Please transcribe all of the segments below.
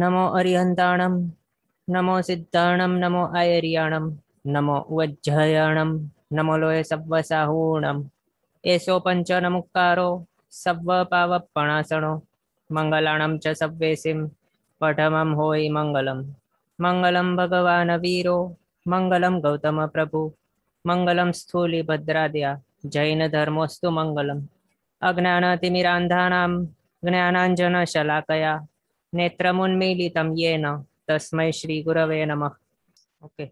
નમો અરિહંતાણમ નમો સિદ્ધાણમ નમો આયર્યાણમ નમો વજ્જયાણમ નમો લોય સવસાહૂણમ એસો પંચ નમુકારો serve પાવ પણાસણો મંગલાણમ ચ સવ્વેસિમ પઢમમ હોય મંગલમ મંગલમ ભગવાન વીરો મંગલમ ગૌતમ પ્રભુ મંગલમ સ્થૂલી ભદ્રાદ્યા જૈન ધર્મોસ્તુ મંગલમ અજ્ઞાનતિમિરાંધાનામ જ્ઞાનાંજન શલાકયા નેત્રમુન્મીલિતમ યેન તસ્મય શ્રી ગુરવે નમઃ ઓકે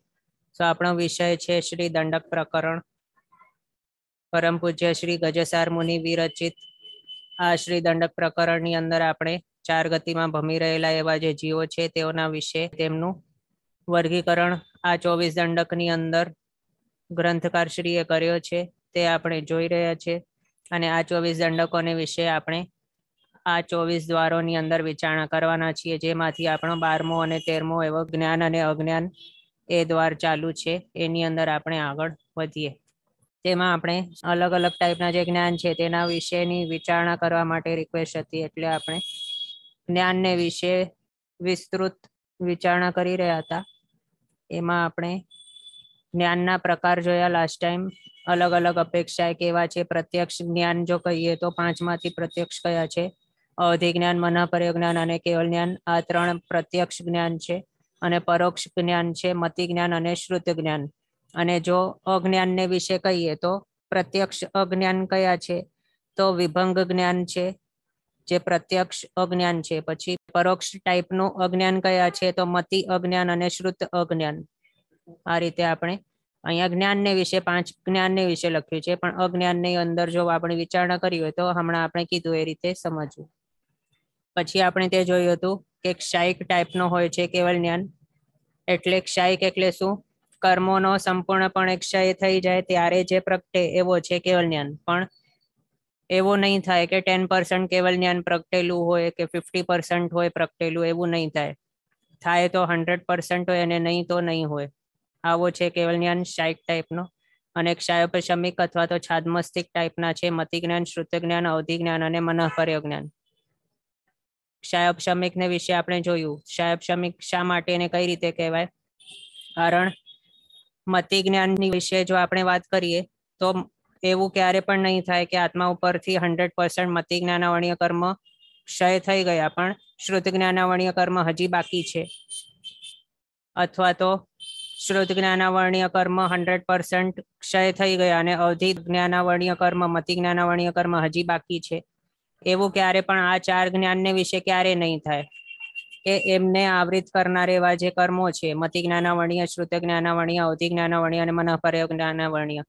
સો આપણો વિષય છે શ્રી દંડક પ્રકરણ પરમ પૂજ્ય શ્રી ગજસાર મુનિ વિરચિત આ શ્રી દંડક પ્રકરણની અંદર આપણે ચાર ગતિમાં ભમી રહેલા એવા જે જીવો છે તેઓના વિશે તેમનું વર્ગીકરણ આ ચોવીસ દંડકની અંદર ગ્રંથકાર શ્રીએ કર્યો છે તે આપણે જોઈ રહ્યા છે અને આ ચોવીસ દંડકોને વિશે આપણે આ ચોવીસ દ્વારોની અંદર વિચારણા કરવાના છીએ જેમાંથી આપણો બારમો અને તેરમો એવો જ્ઞાન અને અજ્ઞાન એ દ્વાર ચાલુ છે એની અંદર આપણે આગળ વધીએ તેમાં આપણે અલગ અલગ ટાઈપના જે જ્ઞાન છે તેના વિશેની વિચારણા કરવા માટે રિક્વેસ્ટ હતી એટલે આપણે જ્ઞાનને વિશે વિસ્તૃત વિચારણા કરી રહ્યા હતા એમાં આપણે જ્ઞાનના પ્રકાર જોયા લાસ્ટ ટાઈમ અલગ અલગ અપેક્ષા કેવા છે પ્રત્યક્ષ જ્ઞાન જો કહીએ તો પાંચમાંથી પ્રત્યક્ષ કયા છે અવધિ જ્ઞાન મનાપર્ય જ્ઞાન અને કેવલ જ્ઞાન આ ત્રણ પ્રત્યક્ષ જ્ઞાન છે અને પરોક્ષ જ્ઞાન છે મતિ જ્ઞાન અને શ્રુત જ્ઞાન અને જો અજ્ઞાનને વિશે કહીએ તો પ્રત્યક્ષ અજ્ઞાન કયા છે તો વિભંગ જ્ઞાન છે જે પ્રત્યક્ષ અજ્ઞાન છે પછી પરોક્ષ ટાઈપનું અજ્ઞાન કયા છે તો મતિ અજ્ઞાન અને શ્રુત અજ્ઞાન આ રીતે આપણે અહીંયા જ્ઞાનને વિશે પાંચ જ્ઞાનને વિશે લખ્યું છે પણ અજ્ઞાનની અંદર જો આપણે વિચારણા કરી હોય તો હમણાં આપણે કીધું એ રીતે સમજવું પછી આપણે તે જોયું હતું કે ક્ષાયિક ટાઈપનો હોય છે કેવલ જ્ઞાન એટલે ક્ષાયિક એટલે શું કર્મોનો સંપૂર્ણપણે ક્ષય થઈ જાય ત્યારે જે પ્રગટે એવો છે કેવલ જ્ઞાન પણ એવો નહીં થાય કે ટેન પર્સન્ટ કેવલ જ્ઞાન પ્રગટેલું હોય કે ફિફ્ટી પર્સન્ટ હોય પ્રગટેલું એવું નહીં થાય થાય તો હંડ્રેડ પર્સન્ટ હોય અને નહીં તો નહીં હોય આવો છે કેવલ જ્ઞાન ક્ષાયિક ટાઈપનો અને ક્ષાયોપશમિક અથવા તો છાદમસ્તિક ટાઈપના છે મતિ જ્ઞાન શ્રુત જ્ઞાન અવધિ જ્ઞાન અને મનઃપર્ય જ્ઞાન શાયબ શમિક ને વિશે આપણે જોયું શાયબ શમિક શા માટે એને કઈ રીતે કહેવાય કારણ મતિ જ્ઞાનની વિશે જો આપણે વાત કરીએ તો એવું ક્યારે પણ નહીં થાય કે આત્મા ઉપરથી હંડ્રેડ પર્સન્ટ મતિ જ્ઞાનાવણીય કર્મ ક્ષય થઈ ગયા પણ શ્રુત જ્ઞાનાવણીય કર્મ હજી બાકી છે અથવા તો શ્રુત જ્ઞાનાવર્ણીય કર્મ હંડ્રેડ પર્સન્ટ ક્ષય થઈ ગયા અને અવધિ જ્ઞાનાવર્ણીય કર્મ મતિ જ્ઞાનાવર્ણીય કર્મ હજી બાકી છે એવું ક્યારે પણ આ ચાર જ્ઞાનને વિશે ક્યારે નહીં થાય કે એમને આવૃત કરનાર એવા જે કર્મો છે મતિ જ્ઞાનાવણીય શ્રુત જ્ઞાનાવણીય અવધિ જ્ઞાનાવણીય અને મનઃપર્યોગ જ્ઞાનાવણીય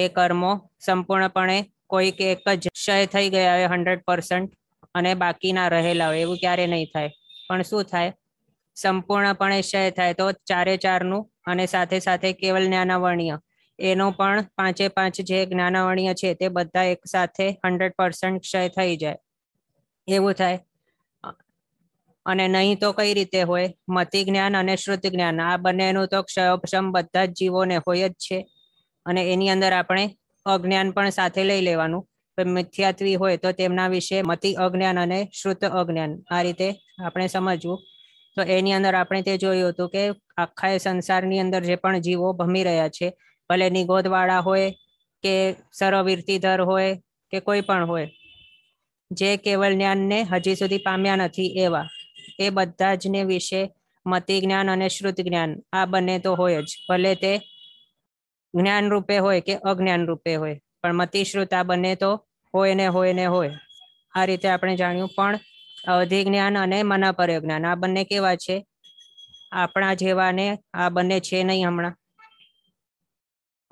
એ કર્મો સંપૂર્ણપણે કોઈક એક જ ક્ષય થઈ ગયા હોય હંડ્રેડ પર્સન્ટ અને બાકીના રહેલા હોય એવું ક્યારે નહીં થાય પણ શું થાય સંપૂર્ણપણે ક્ષય થાય તો ચારે ચારનું અને સાથે સાથે કેવલ જ્ઞાનાવર્ણ્ય એનો પણ પાંચે પાંચ જે જ્ઞાનવણીય છે તે બધા એક સાથે હંડ્રેડ પર્સન્ટ ક્ષય થઈ જાય એવું થાય અને નહીં તો કઈ રીતે હોય મતિ જ્ઞાન અને શ્રુત જ્ઞાન આ બંનેનું તો ક્ષયક્ષમ બધા જ જીવોને હોય જ છે અને એની અંદર આપણે અજ્ઞાન પણ સાથે લઈ લેવાનું મિથ્યાત્વી હોય તો તેમના વિશે મતિ અજ્ઞાન અને શ્રુત અજ્ઞાન આ રીતે આપણે સમજવું તો એની અંદર આપણે તે જોયું હતું કે આખા સંસારની અંદર જે પણ જીવો ભમી રહ્યા છે ભલે નિગોદવાળા હોય કે સરોવીરતીધર હોય કે કોઈ પણ હોય જે કેવલ જ્ઞાનને હજી સુધી પામ્યા નથી એવા એ બધા જ ને વિશે મતિ જ્ઞાન અને શ્રુત જ્ઞાન આ બંને તો હોય જ ભલે તે જ્ઞાન રૂપે હોય કે અજ્ઞાન રૂપે હોય પણ મતિ શ્રુત આ બંને તો હોય ને હોય ને હોય આ રીતે આપણે જાણ્યું પણ અવધિ જ્ઞાન અને મનાપર્ય જ્ઞાન આ બંને કેવા છે આપણા જેવાને આ બંને છે નહીં હમણાં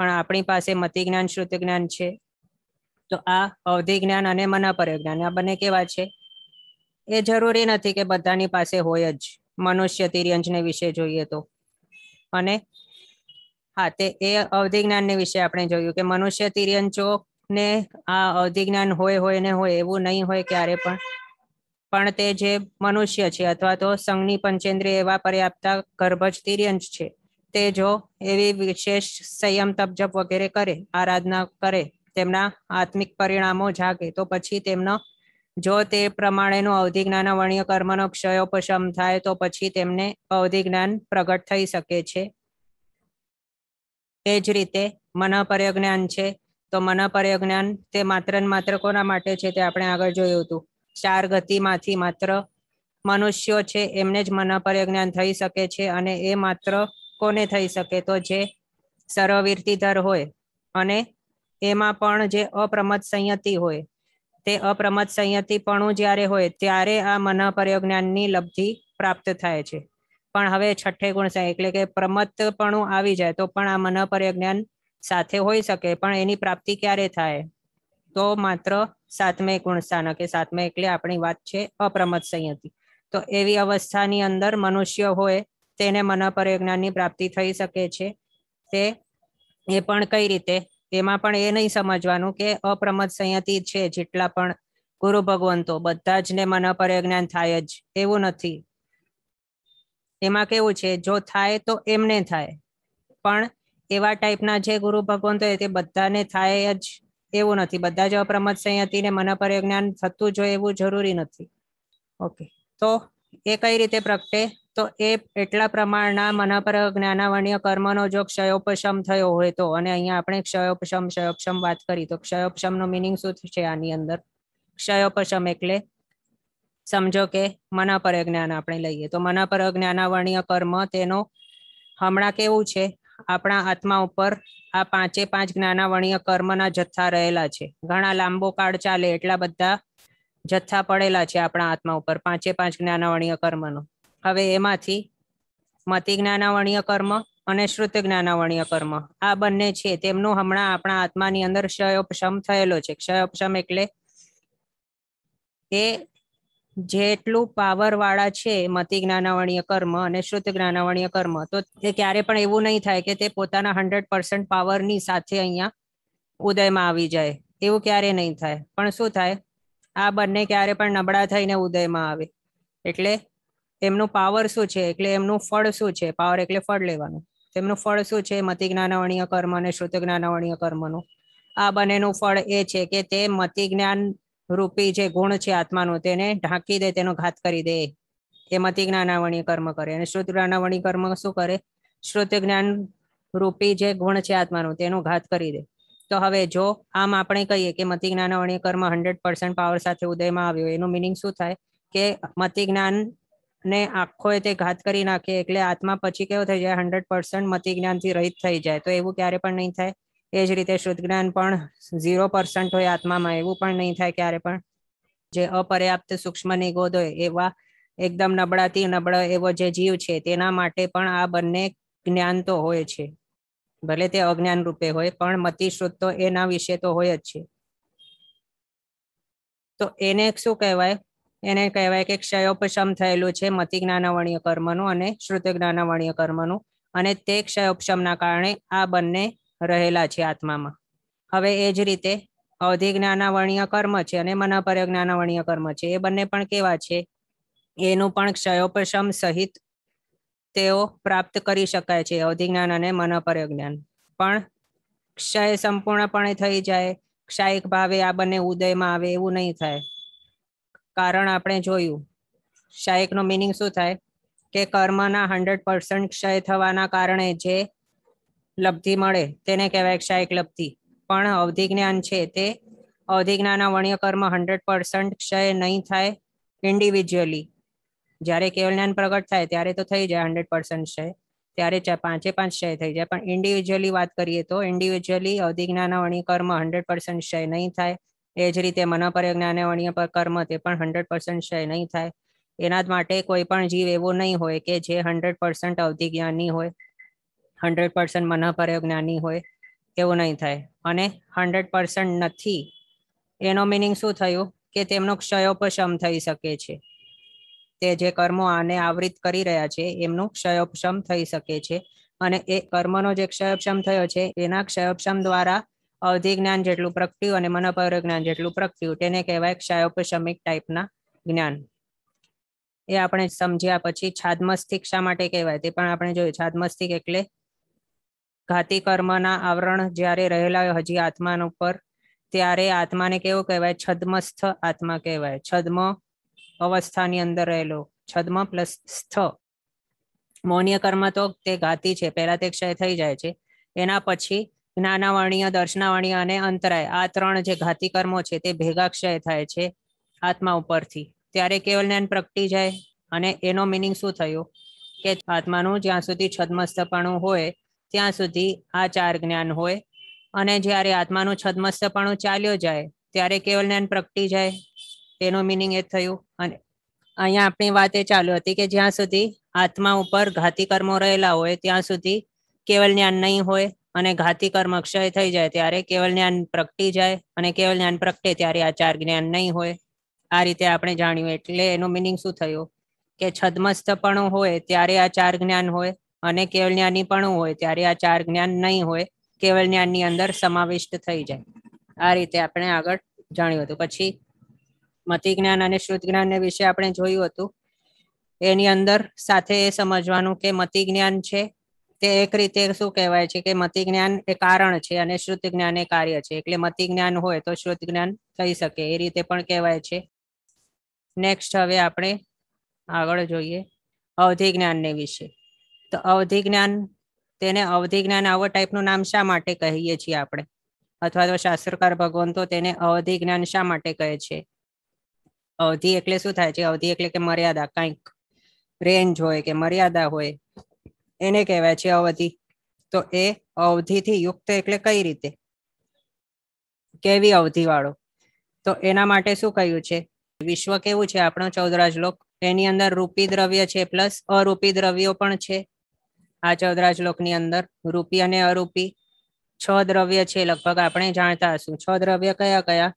પણ આપણી પાસે મતિ જ્ઞાન શ્રુત જ્ઞાન છે તો આ અવધિ જ્ઞાન અને મનાપર્ય જ્ઞાન આ બંને કેવા છે એ જરૂરી નથી કે બધાની પાસે હોય જ મનુષ્ય તિર્યંજને વિશે જોઈએ તો અને હા તે એ અવધિ જ્ઞાનને વિશે આપણે જોયું કે મનુષ્ય તિર્યંચો ને આ અવધિ જ્ઞાન હોય હોય ને હોય એવું નહીં હોય ક્યારે પણ પણ તે જે મનુષ્ય છે અથવા તો સંઘની પંચેન્દ્રિય એવા પર્યાપ્તા ગર્ભજ તિર્યંચ છે તે જો એવી વિશેષ સંયમ તપ વગેરે કરે આરાધના કરે તેમના આત્મિક પરિણામો જાગે તો પછી તેમનો જો તે પ્રમાણેનું અવધિ જ્ઞાન વર્ણ્ય કર્મનો ક્ષયોપશમ થાય તો પછી તેમને અવધિ જ્ઞાન પ્રગટ થઈ શકે છે એ જ રીતે મનપર્ય છે તો મનપર્ય તે માત્ર ને માત્ર કોના માટે છે તે આપણે આગળ જોયું હતું ચાર ગતિમાંથી માત્ર મનુષ્યો છે એમને જ મનપર્ય થઈ શકે છે અને એ માત્ર કોને થઈ શકે તો જે સર્વવિરતિધર હોય અને એમાં પણ જે અપ્રમત સંયતિ હોય તે અપ્રમત સંયતિપણું જ્યારે હોય ત્યારે આ મનઃપર્યો જ્ઞાનની લબ્ધિ પ્રાપ્ત થાય છે પણ હવે છઠ્ઠે ગુણ એટલે કે પ્રમતપણું આવી જાય તો પણ આ મનઃપર્યો જ્ઞાન સાથે હોઈ શકે પણ એની પ્રાપ્તિ ક્યારે થાય તો માત્ર સાતમે ગુણ સ્થાન કે સાતમે એટલે આપણી વાત છે અપ્રમત સંયતિ તો એવી અવસ્થાની અંદર મનુષ્ય હોય તેને મના પર જ્ઞાનની પ્રાપ્તિ થઈ શકે છે તે એ પણ કઈ રીતે તેમાં પણ એ નહીં સમજવાનું કે અપ્રમદ સંયતિ છે જેટલા પણ ગુરુ ભગવંતો બધા જ ને મન પર જ્ઞાન થાય જ એવું નથી એમાં કેવું છે જો થાય તો એમને થાય પણ એવા ટાઈપના જે ગુરુ ભગવંતો તે બધાને થાય જ એવું નથી બધા જ અપ્રમદ સંયતિને મન પર જ્ઞાન થતું જોઈએ એવું જરૂરી નથી ઓકે તો એ કઈ રીતે પ્રગટે તો એ એટલા પ્રમાણના મનાપર જ્ઞાનાવણીય કર્મનો જો ક્ષયોપશમ થયો હોય તો અને અહીંયા આપણે ક્ષયોપશમ ક્ષયોપશમ વાત કરી તો ક્ષયોપશમનો મિનિંગ શું છે આની અંદર ક્ષયોપશમ એટલે સમજો કે મનાપર જ્ઞાન આપણે લઈએ તો મનાપર જ્ઞાનાવણીય કર્મ તેનો હમણાં કેવું છે આપણા આત્મા ઉપર આ પાંચે પાંચ જ્ઞાનાવણીય કર્મના જથ્થા રહેલા છે ઘણા લાંબો કાળ ચાલે એટલા બધા જથ્થા પડેલા છે આપણા આત્મા ઉપર પાંચે પાંચ જ્ઞાનાવણીય કર્મનો હવે એમાંથી મતિ જ્ઞાનાવણીય કર્મ અને શ્રુત જ્ઞાનાવણીય કર્મ આ બંને છે તેમનો હમણાં આપણા આત્માની અંદર ક્ષયોપશમ થયેલો છે ક્ષયોપશમ એટલે એ જેટલું પાવર વાળા છે મતિ જ્ઞાનાવણીય કર્મ અને શ્રુત જ્ઞાનાવણીય કર્મ તો તે ક્યારે પણ એવું નહીં થાય કે તે પોતાના હંડ્રેડ પર્સન્ટ પાવરની સાથે અહીંયા ઉદયમાં આવી જાય એવું ક્યારે નહીં થાય પણ શું થાય આ બંને ક્યારે પણ નબળા થઈને ઉદયમાં આવે એટલે એમનો પાવર શું છે એટલે એમનું ફળ શું છે પાવર એટલે ફળ લેવાનું તેમનું ફળ શું છે મતિ જ્ઞાનવણીય કર્મ અને શ્રુત જ્ઞાનવણીય કર્મનું આ બંનેનું ફળ એ છે કે તે મતિ જ્ઞાન રૂપી જે ગુણ છે આત્માનો તેને ઢાંકી દે તેનો ઘાત કરી દે એ મતિ જ્ઞાનાવણીય કર્મ કરે અને શ્રુત જ્ઞાનાવણી કર્મ શું કરે શ્રુત જ્ઞાન રૂપી જે ગુણ છે આત્માનું તેનો ઘાત કરી દે તો હવે જો આમ આપણે કહીએ કે મતિ જ્ઞાનાવણીય કર્મ હંડ્રેડ પર્સન્ટ પાવર સાથે ઉદયમાં આવ્યો એનું મિનિંગ શું થાય કે મતિ જ્ઞાન ને આખો તે ઘાત કરી નાખે એટલે આત્મા પછી કેવો થઈ જાય હંડ્રેડ પર્સન્ટ મતિ જ્ઞાનથી રહિત થઈ જાય તો એવું ક્યારે પણ નહીં થાય એ જ રીતે શ્રુત જ્ઞાન પણ ઝીરો પર્સન્ટ હોય આત્મામાં એવું પણ નહીં થાય ક્યારે પણ જે અપર્યાપ્ત સૂક્ષ્મ નિગોદ હોય એવા એકદમ નબળાથી નબળો એવો જે જીવ છે તેના માટે પણ આ બંને જ્ઞાન તો હોય છે ભલે તે અજ્ઞાન રૂપે હોય પણ મતિ શ્રુત તો એના વિશે તો હોય જ છે તો એને શું કહેવાય એને કહેવાય કે ક્ષયોપશમ થયેલું છે મતિ જ્ઞાનવણીય કર્મનું અને શ્રુત જ્ઞાનવણીય કર્મનું અને તે ક્ષયોપશમના કારણે આ બંને રહેલા છે આત્મામાં હવે એ જ રીતે અવધિ જ્ઞાનાવર્ણીય કર્મ છે અને મનાપર્ય જ્ઞાનાવર્ણીય કર્મ છે એ બંને પણ કેવા છે એનું પણ ક્ષયોપશમ સહિત તેઓ પ્રાપ્ત કરી શકાય છે અવધિ જ્ઞાન અને મનાપર્ય જ્ઞાન પણ ક્ષય સંપૂર્ણપણે થઈ જાય ક્ષાયિક ભાવે આ બંને ઉદયમાં આવે એવું નહીં થાય કારણ આપણે જોયું ક્ષયકનો મિનિંગ શું થાય કે કર્મના હંડ્રેડ પર્સન્ટ ક્ષય થવાના કારણે જે લબ્ધિ મળે તેને કહેવાય ક્ષયક લબ્ધિ પણ અવધિ જ્ઞાન છે તે અવધિ જ્ઞાનના વણ્ય કર્મ હંડ્રેડ પર્સન્ટ ક્ષય નહીં થાય ઇન્ડિવિજ્યુઅલી જ્યારે કેવલ જ્ઞાન પ્રગટ થાય ત્યારે તો થઈ જાય હંડ્રેડ પર્સન્ટ ક્ષય ત્યારે પાંચે પાંચ ક્ષય થઈ જાય પણ ઇન્ડિવિજ્યુઅલી વાત કરીએ તો ઇન્ડિવિજ્યુઅલી અવધિ જ્ઞાનવણી કર્મ હંડ્રેડ પર્સન્ટ ક્ષય નહીં થાય એ જ રીતે મન પર જ્ઞાન અન્ય પર કર્મ તે પણ હંડ્રેડ પર્સન્ટ ક્ષય નહીં થાય એના માટે કોઈ પણ જીવ એવો નહીં હોય કે જે હંડ્રેડ પર્સન્ટ અવધિ જ્ઞાની હોય હંડ્રેડ પર્સન્ટ મન જ્ઞાની હોય એવું નહીં થાય અને હંડ્રેડ પર્સન્ટ નથી એનો મિનિંગ શું થયું કે તેમનો ક્ષયોપશમ થઈ શકે છે તે જે કર્મો આને આવૃત કરી રહ્યા છે એમનું ક્ષયોપશમ થઈ શકે છે અને એ કર્મનો જે ક્ષયોપશમ થયો છે એના ક્ષયોપશમ દ્વારા અવધિ જ્ઞાન જેટલું પ્રગટ્યું અને મનોપર જ્ઞાન જેટલું પ્રગટ્યું તેને કહેવાય ક્ષાયોપશમિક ટાઈપના જ્ઞાન એ આપણે સમજ્યા પછી છાદમસ્તિક શા માટે કહેવાય તે પણ આપણે જોયું છાદમસ્તિક એટલે ઘાતી કર્મના આવરણ જ્યારે રહેલા હોય હજી આત્મા ઉપર ત્યારે આત્માને કેવો કહેવાય છદ્મસ્થ આત્મા કહેવાય છદ્મ અવસ્થાની અંદર રહેલો છદ્મ પ્લસ સ્થ મૌન્ય કર્મ તો તે ઘાતી છે પહેલા તે ક્ષય થઈ જાય છે એના પછી જ્ઞાનાવાણીય દર્શનાવાણીય અને અંતરાય આ ત્રણ જે ઘાતી કર્મો છે તે ભેગાક્ષય થાય છે આત્મા ઉપરથી ત્યારે કેવલ જ્ઞાન પ્રગટી જાય અને એનો મિનિંગ શું થયું કે આત્માનું જ્યાં સુધી છદમસ્તપણું હોય ત્યાં સુધી આ ચાર જ્ઞાન હોય અને જ્યારે આત્માનું છદમસ્તપણું ચાલ્યો જાય ત્યારે કેવલ જ્ઞાન પ્રગટી જાય તેનો મિનિંગ એ થયું અને અહીંયા આપણી વાત એ ચાલુ હતી કે જ્યાં સુધી આત્મા ઉપર ઘાતી કર્મો રહેલા હોય ત્યાં સુધી કેવલ જ્ઞાન નહીં હોય અને ઘાતી કર્મ અક્ષય થઈ જાય ત્યારે કેવલ જ્ઞાન પ્રગટી જાય અને કેવલ જ્ઞાન પ્રગટે ત્યારે આ ચાર જ્ઞાન નહીં હોય આ રીતે આપણે જાણ્યું એટલે એનો મિનિંગ શું થયું કે છદ્મસ્થપણું હોય ત્યારે આ ચાર જ્ઞાન હોય અને કેવલ જ્ઞાની પણ હોય ત્યારે આ ચાર જ્ઞાન નહીં હોય કેવલ જ્ઞાનની અંદર સમાવિષ્ટ થઈ જાય આ રીતે આપણે આગળ જાણ્યું હતું પછી મતિ જ્ઞાન અને શુદ્ધ જ્ઞાન વિશે આપણે જોયું હતું એની અંદર સાથે એ સમજવાનું કે મતિ જ્ઞાન છે તે એક રીતે શું કહેવાય છે કે મતિ જ્ઞાન એ કારણ છે અને શ્રુતિ જ્ઞાન એ કાર્ય છે એટલે મતિ જ્ઞાન હોય તો શ્રુતિ જ્ઞાન થઈ શકે એ રીતે પણ કહેવાય છે નેક્સ્ટ હવે આપણે આગળ જોઈએ અવધિ જ્ઞાનને વિશે તો અવધિ જ્ઞાન તેને અવધિ જ્ઞાન આવો ટાઈપનું નામ શા માટે કહીએ છીએ આપણે અથવા તો શાસ્ત્રકાર ભગવંતો તેને અવધિ જ્ઞાન શા માટે કહે છે અવધિ એટલે શું થાય છે અવધિ એટલે કે મર્યાદા કંઈક રેન્જ હોય કે મર્યાદા હોય એને કહેવાય છે અવધિ તો એ અવધિથી યુક્ત એટલે કઈ રીતે કેવી અવધિ વાળો તો એના માટે શું કહ્યું છે વિશ્વ કેવું છે આપણો ચૌદરાજ લોક એની અંદર રૂપી દ્રવ્ય છે પ્લસ અરૂપી દ્રવ્યો પણ છે આ ચૌદરાજ લોકની અંદર રૂપી અને અરૂપી છ દ્રવ્ય છે લગભગ આપણે જાણતા હશું છ દ્રવ્ય કયા કયા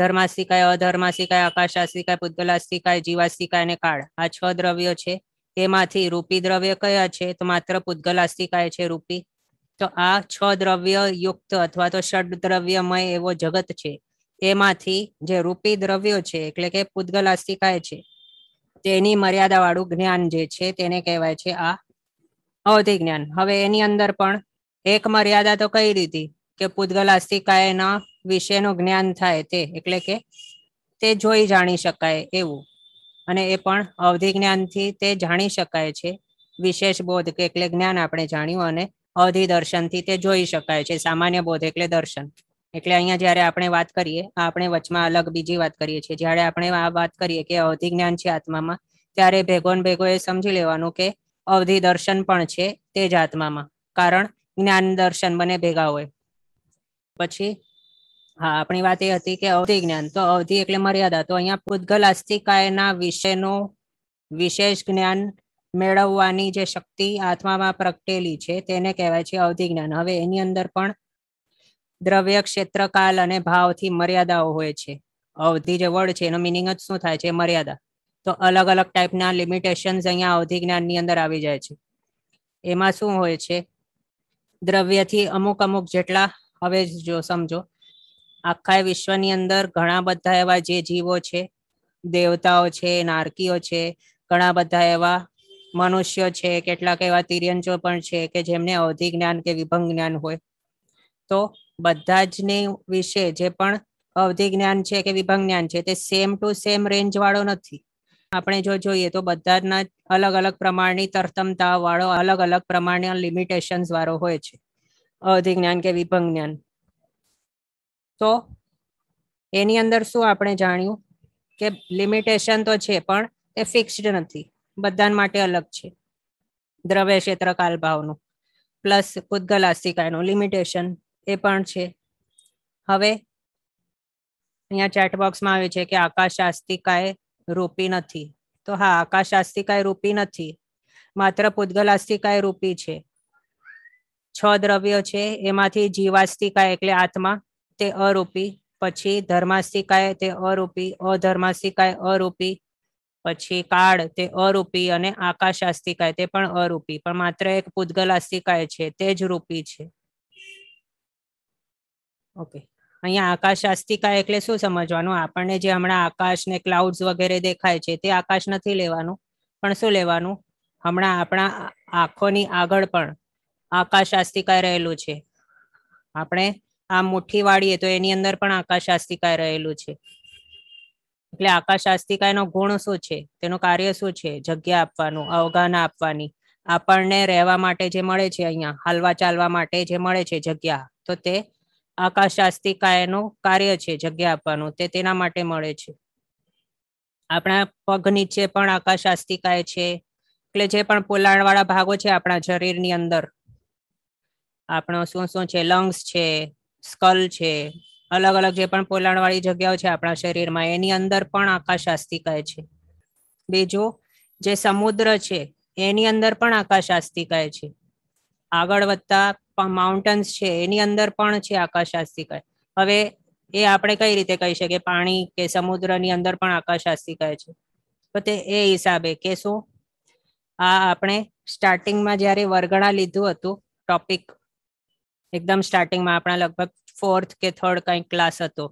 ધર્માસ્તિકાય અધર્માસ્તિકાય આકાશાસ્તિકાય પુદ્ગલાસ્તિકાય જીવાસ્તિકાય અને કાળ આ છ દ્રવ્યો છે તેમાંથી રૂપી દ્રવ્ય કયા છે તો માત્ર પૂતગલાસ્તિકાય છે રૂપી તો આ છ દ્રવ્ય યુક્ત અથવા તો ષડ દ્રવ્યમય એવો જગત છે તેમાંથી જે રૂપી દ્રવ્યો છે એટલે કે પૂતગલાસ્તિકાય છે તેની મર્યાદા વાળું જ્ઞાન જે છે તેને કહેવાય છે આ અવધિ જ્ઞાન હવે એની અંદર પણ એક મર્યાદા તો કઈ રીતે કે પૂતગલાસ્તિકાયના વિશેનું જ્ઞાન થાય તે એટલે કે તે જોઈ જાણી શકાય એવું અને એ પણ અવધિ જ્ઞાનથી તે જાણી શકાય છે વિશેષ બોધ કે એટલે જ્ઞાન આપણે જાણ્યું અને અવધિ દર્શનથી તે જોઈ શકાય છે સામાન્ય બોધ એટલે દર્શન એટલે અહીંયા જ્યારે આપણે વાત કરીએ આપણે વચમાં અલગ બીજી વાત કરીએ છીએ જ્યારે આપણે આ વાત કરીએ કે અવધિ જ્ઞાન છે આત્મામાં ત્યારે ભેગોન ભેગો એ સમજી લેવાનું કે અવધિ દર્શન પણ છે તે જ આત્મામાં કારણ જ્ઞાન દર્શન બને ભેગા હોય પછી હા આપણી વાત એ હતી કે અવધિ જ્ઞાન તો અવધિ એટલે મર્યાદા તો અહીંયા પૂતગલ અસ્થિકાયના વિશેનું વિશેષ જ્ઞાન મેળવવાની જે શક્તિ આત્મામાં પ્રગટેલી છે તેને કહેવાય છે અવધિ જ્ઞાન હવે એની અંદર પણ દ્રવ્ય ક્ષેત્રકાલ અને ભાવથી મર્યાદાઓ હોય છે અવધિ જે વર્ડ છે એનો મિનિંગ જ શું થાય છે મર્યાદા તો અલગ અલગ ટાઈપના લિમિટેશન્સ અહીંયા અવધિ જ્ઞાનની અંદર આવી જાય છે એમાં શું હોય છે દ્રવ્યથી અમુક અમુક જેટલા હવે જો સમજો આખા વિશ્વની અંદર ઘણા બધા એવા જે જીવો છે દેવતાઓ છે નારકીઓ છે ઘણા બધા એવા મનુષ્યો છે કેટલાક એવા તિર્યંચો પણ છે કે જેમને અવધિ જ્ઞાન કે વિભંગ જ્ઞાન હોય તો બધા જ વિશે જે પણ અવધિ જ્ઞાન છે કે વિભંગ જ્ઞાન છે તે સેમ ટુ સેમ રેન્જ વાળો નથી આપણે જો જોઈએ તો બધા બધાના અલગ અલગ પ્રમાણની તરતમતા વાળો અલગ અલગ પ્રમાણના લિમિટેશન્સ વાળો હોય છે અવધિ જ્ઞાન કે વિભંગ જ્ઞાન તો એની અંદર શું આપણે જાણ્યું કે લિમિટેશન તો છે પણ એ ફિક્સ્ડ નથી બધા માટે અલગ છે દ્રવ્ય ક્ષેત્ર કાલભાવનું પ્લસ પૂતગલાસ્તિકાનું લિમિટેશન એ પણ છે હવે અહીંયા ચેટબોક્સમાં આવ્યું છે કે આકાશાસ્તિકાએ રૂપી નથી તો હા આકાશાસ્તિકાએ રૂપી નથી માત્ર પૂતગલાસ્તિકાએ રૂપી છે છ દ્રવ્યો છે એમાંથી જીવાસ્તિકા એટલે આત્મા તે અરૂપી પછી ધર્માસિકાય તે અરૂપી અધર્માસિકાય અરૂપી પછી કાળ તે અરૂપી અને આકાશાસ્તિકાય તે પણ અરૂપી પણ માત્ર એક પૂતગલાસ્તિકાય છે તે જ રૂપી છે ઓકે અહીંયા આકાશાસ્તિકા એટલે શું સમજવાનું આપણને જે હમણાં આકાશ ને ક્લાઉડ્સ વગેરે દેખાય છે તે આકાશ નથી લેવાનું પણ શું લેવાનું હમણાં આપણા આંખોની આગળ પણ આકાશ આકાશાસ્તિકાય રહેલું છે આપણે આ મુઠ્ઠી વાળીએ તો એની અંદર પણ આકાશ આસ્તિકાય રહેલું છે એટલે આકાશ આસ્તિકાયનો ગુણ શું છે તેનું કાર્ય શું છે જગ્યા આપવાનું અવગાહના આપવાની આપણને રહેવા માટે જે મળે છે અહીંયા હાલવા ચાલવા માટે જે મળે છે જગ્યા તો તે આકાશ આસ્તિકાયનું કાર્ય છે જગ્યા આપવાનું તે તેના માટે મળે છે આપણા પગ નીચે પણ આકાશ આસ્તિકાય છે એટલે જે પણ પોલાણવાળા ભાગો છે આપણા શરીરની અંદર આપણો શું શું છે લંગ્સ છે સ્કલ છે અલગ અલગ જે પણ પોલાણવાળી જગ્યાઓ છે આપણા શરીરમાં એની અંદર પણ આકાશાસ્તી કહે છે બીજો જે સમુદ્ર છે એની અંદર પણ આકાશાસ્તી કહે છે આગળ વધતા માઉન્ટન્સ છે એની અંદર પણ છે આકાશાસ્તી કહે હવે એ આપણે કઈ રીતે કહી શકીએ પાણી કે સમુદ્રની અંદર પણ આકાશાસ્તી કહે છે તો તે એ હિસાબે કે શું આ આપણે સ્ટાર્ટિંગમાં જ્યારે વર્ગણા લીધું હતું ટોપિક એકદમ સ્ટાર્ટિંગમાં આપણા લગભગ ફોર્થ કે થર્ડ કંઈક ક્લાસ હતો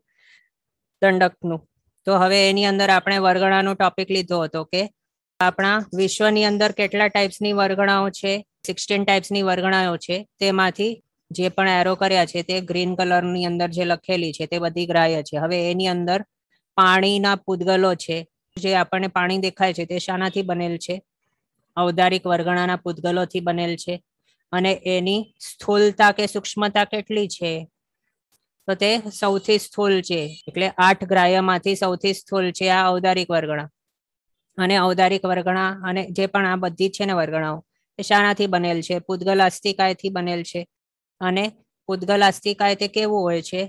દંડકનું તો હવે એની અંદર આપણે વરગણાનો ટોપિક લીધો હતો કે આપણા વિશ્વની અંદર કેટલા ટાઈપ્સની વરગણાઓ છે સિક્સટીન ટાઈપ્સની વરગણાઓ છે તેમાંથી જે પણ એરો કર્યા છે તે ગ્રીન કલરની અંદર જે લખેલી છે તે બધી ગ્રાહ્ય છે હવે એની અંદર પાણીના પૂદગલો છે જે આપણને પાણી દેખાય છે તે શાનાથી બનેલ છે ઔદારિક વરગણાના પૂદગલોથી બનેલ છે અને એની સ્થૂળતા કે સૂક્ષ્મતા કેટલી છે તો તે સૌથી સ્થૂલ છે એટલે આઠ ગ્રાહ્યમાંથી સૌથી સ્થૂલ છે આ ઔદારિક વર્ગણા અને ઔદારિક વર્ગણા અને જે પણ આ બધી છે ને વર્ગણાઓ એ શાનાથી બનેલ છે પૂદગલ અસ્થિકાયથી બનેલ છે અને પૂદગલ અસ્થિકાય તે કેવું હોય છે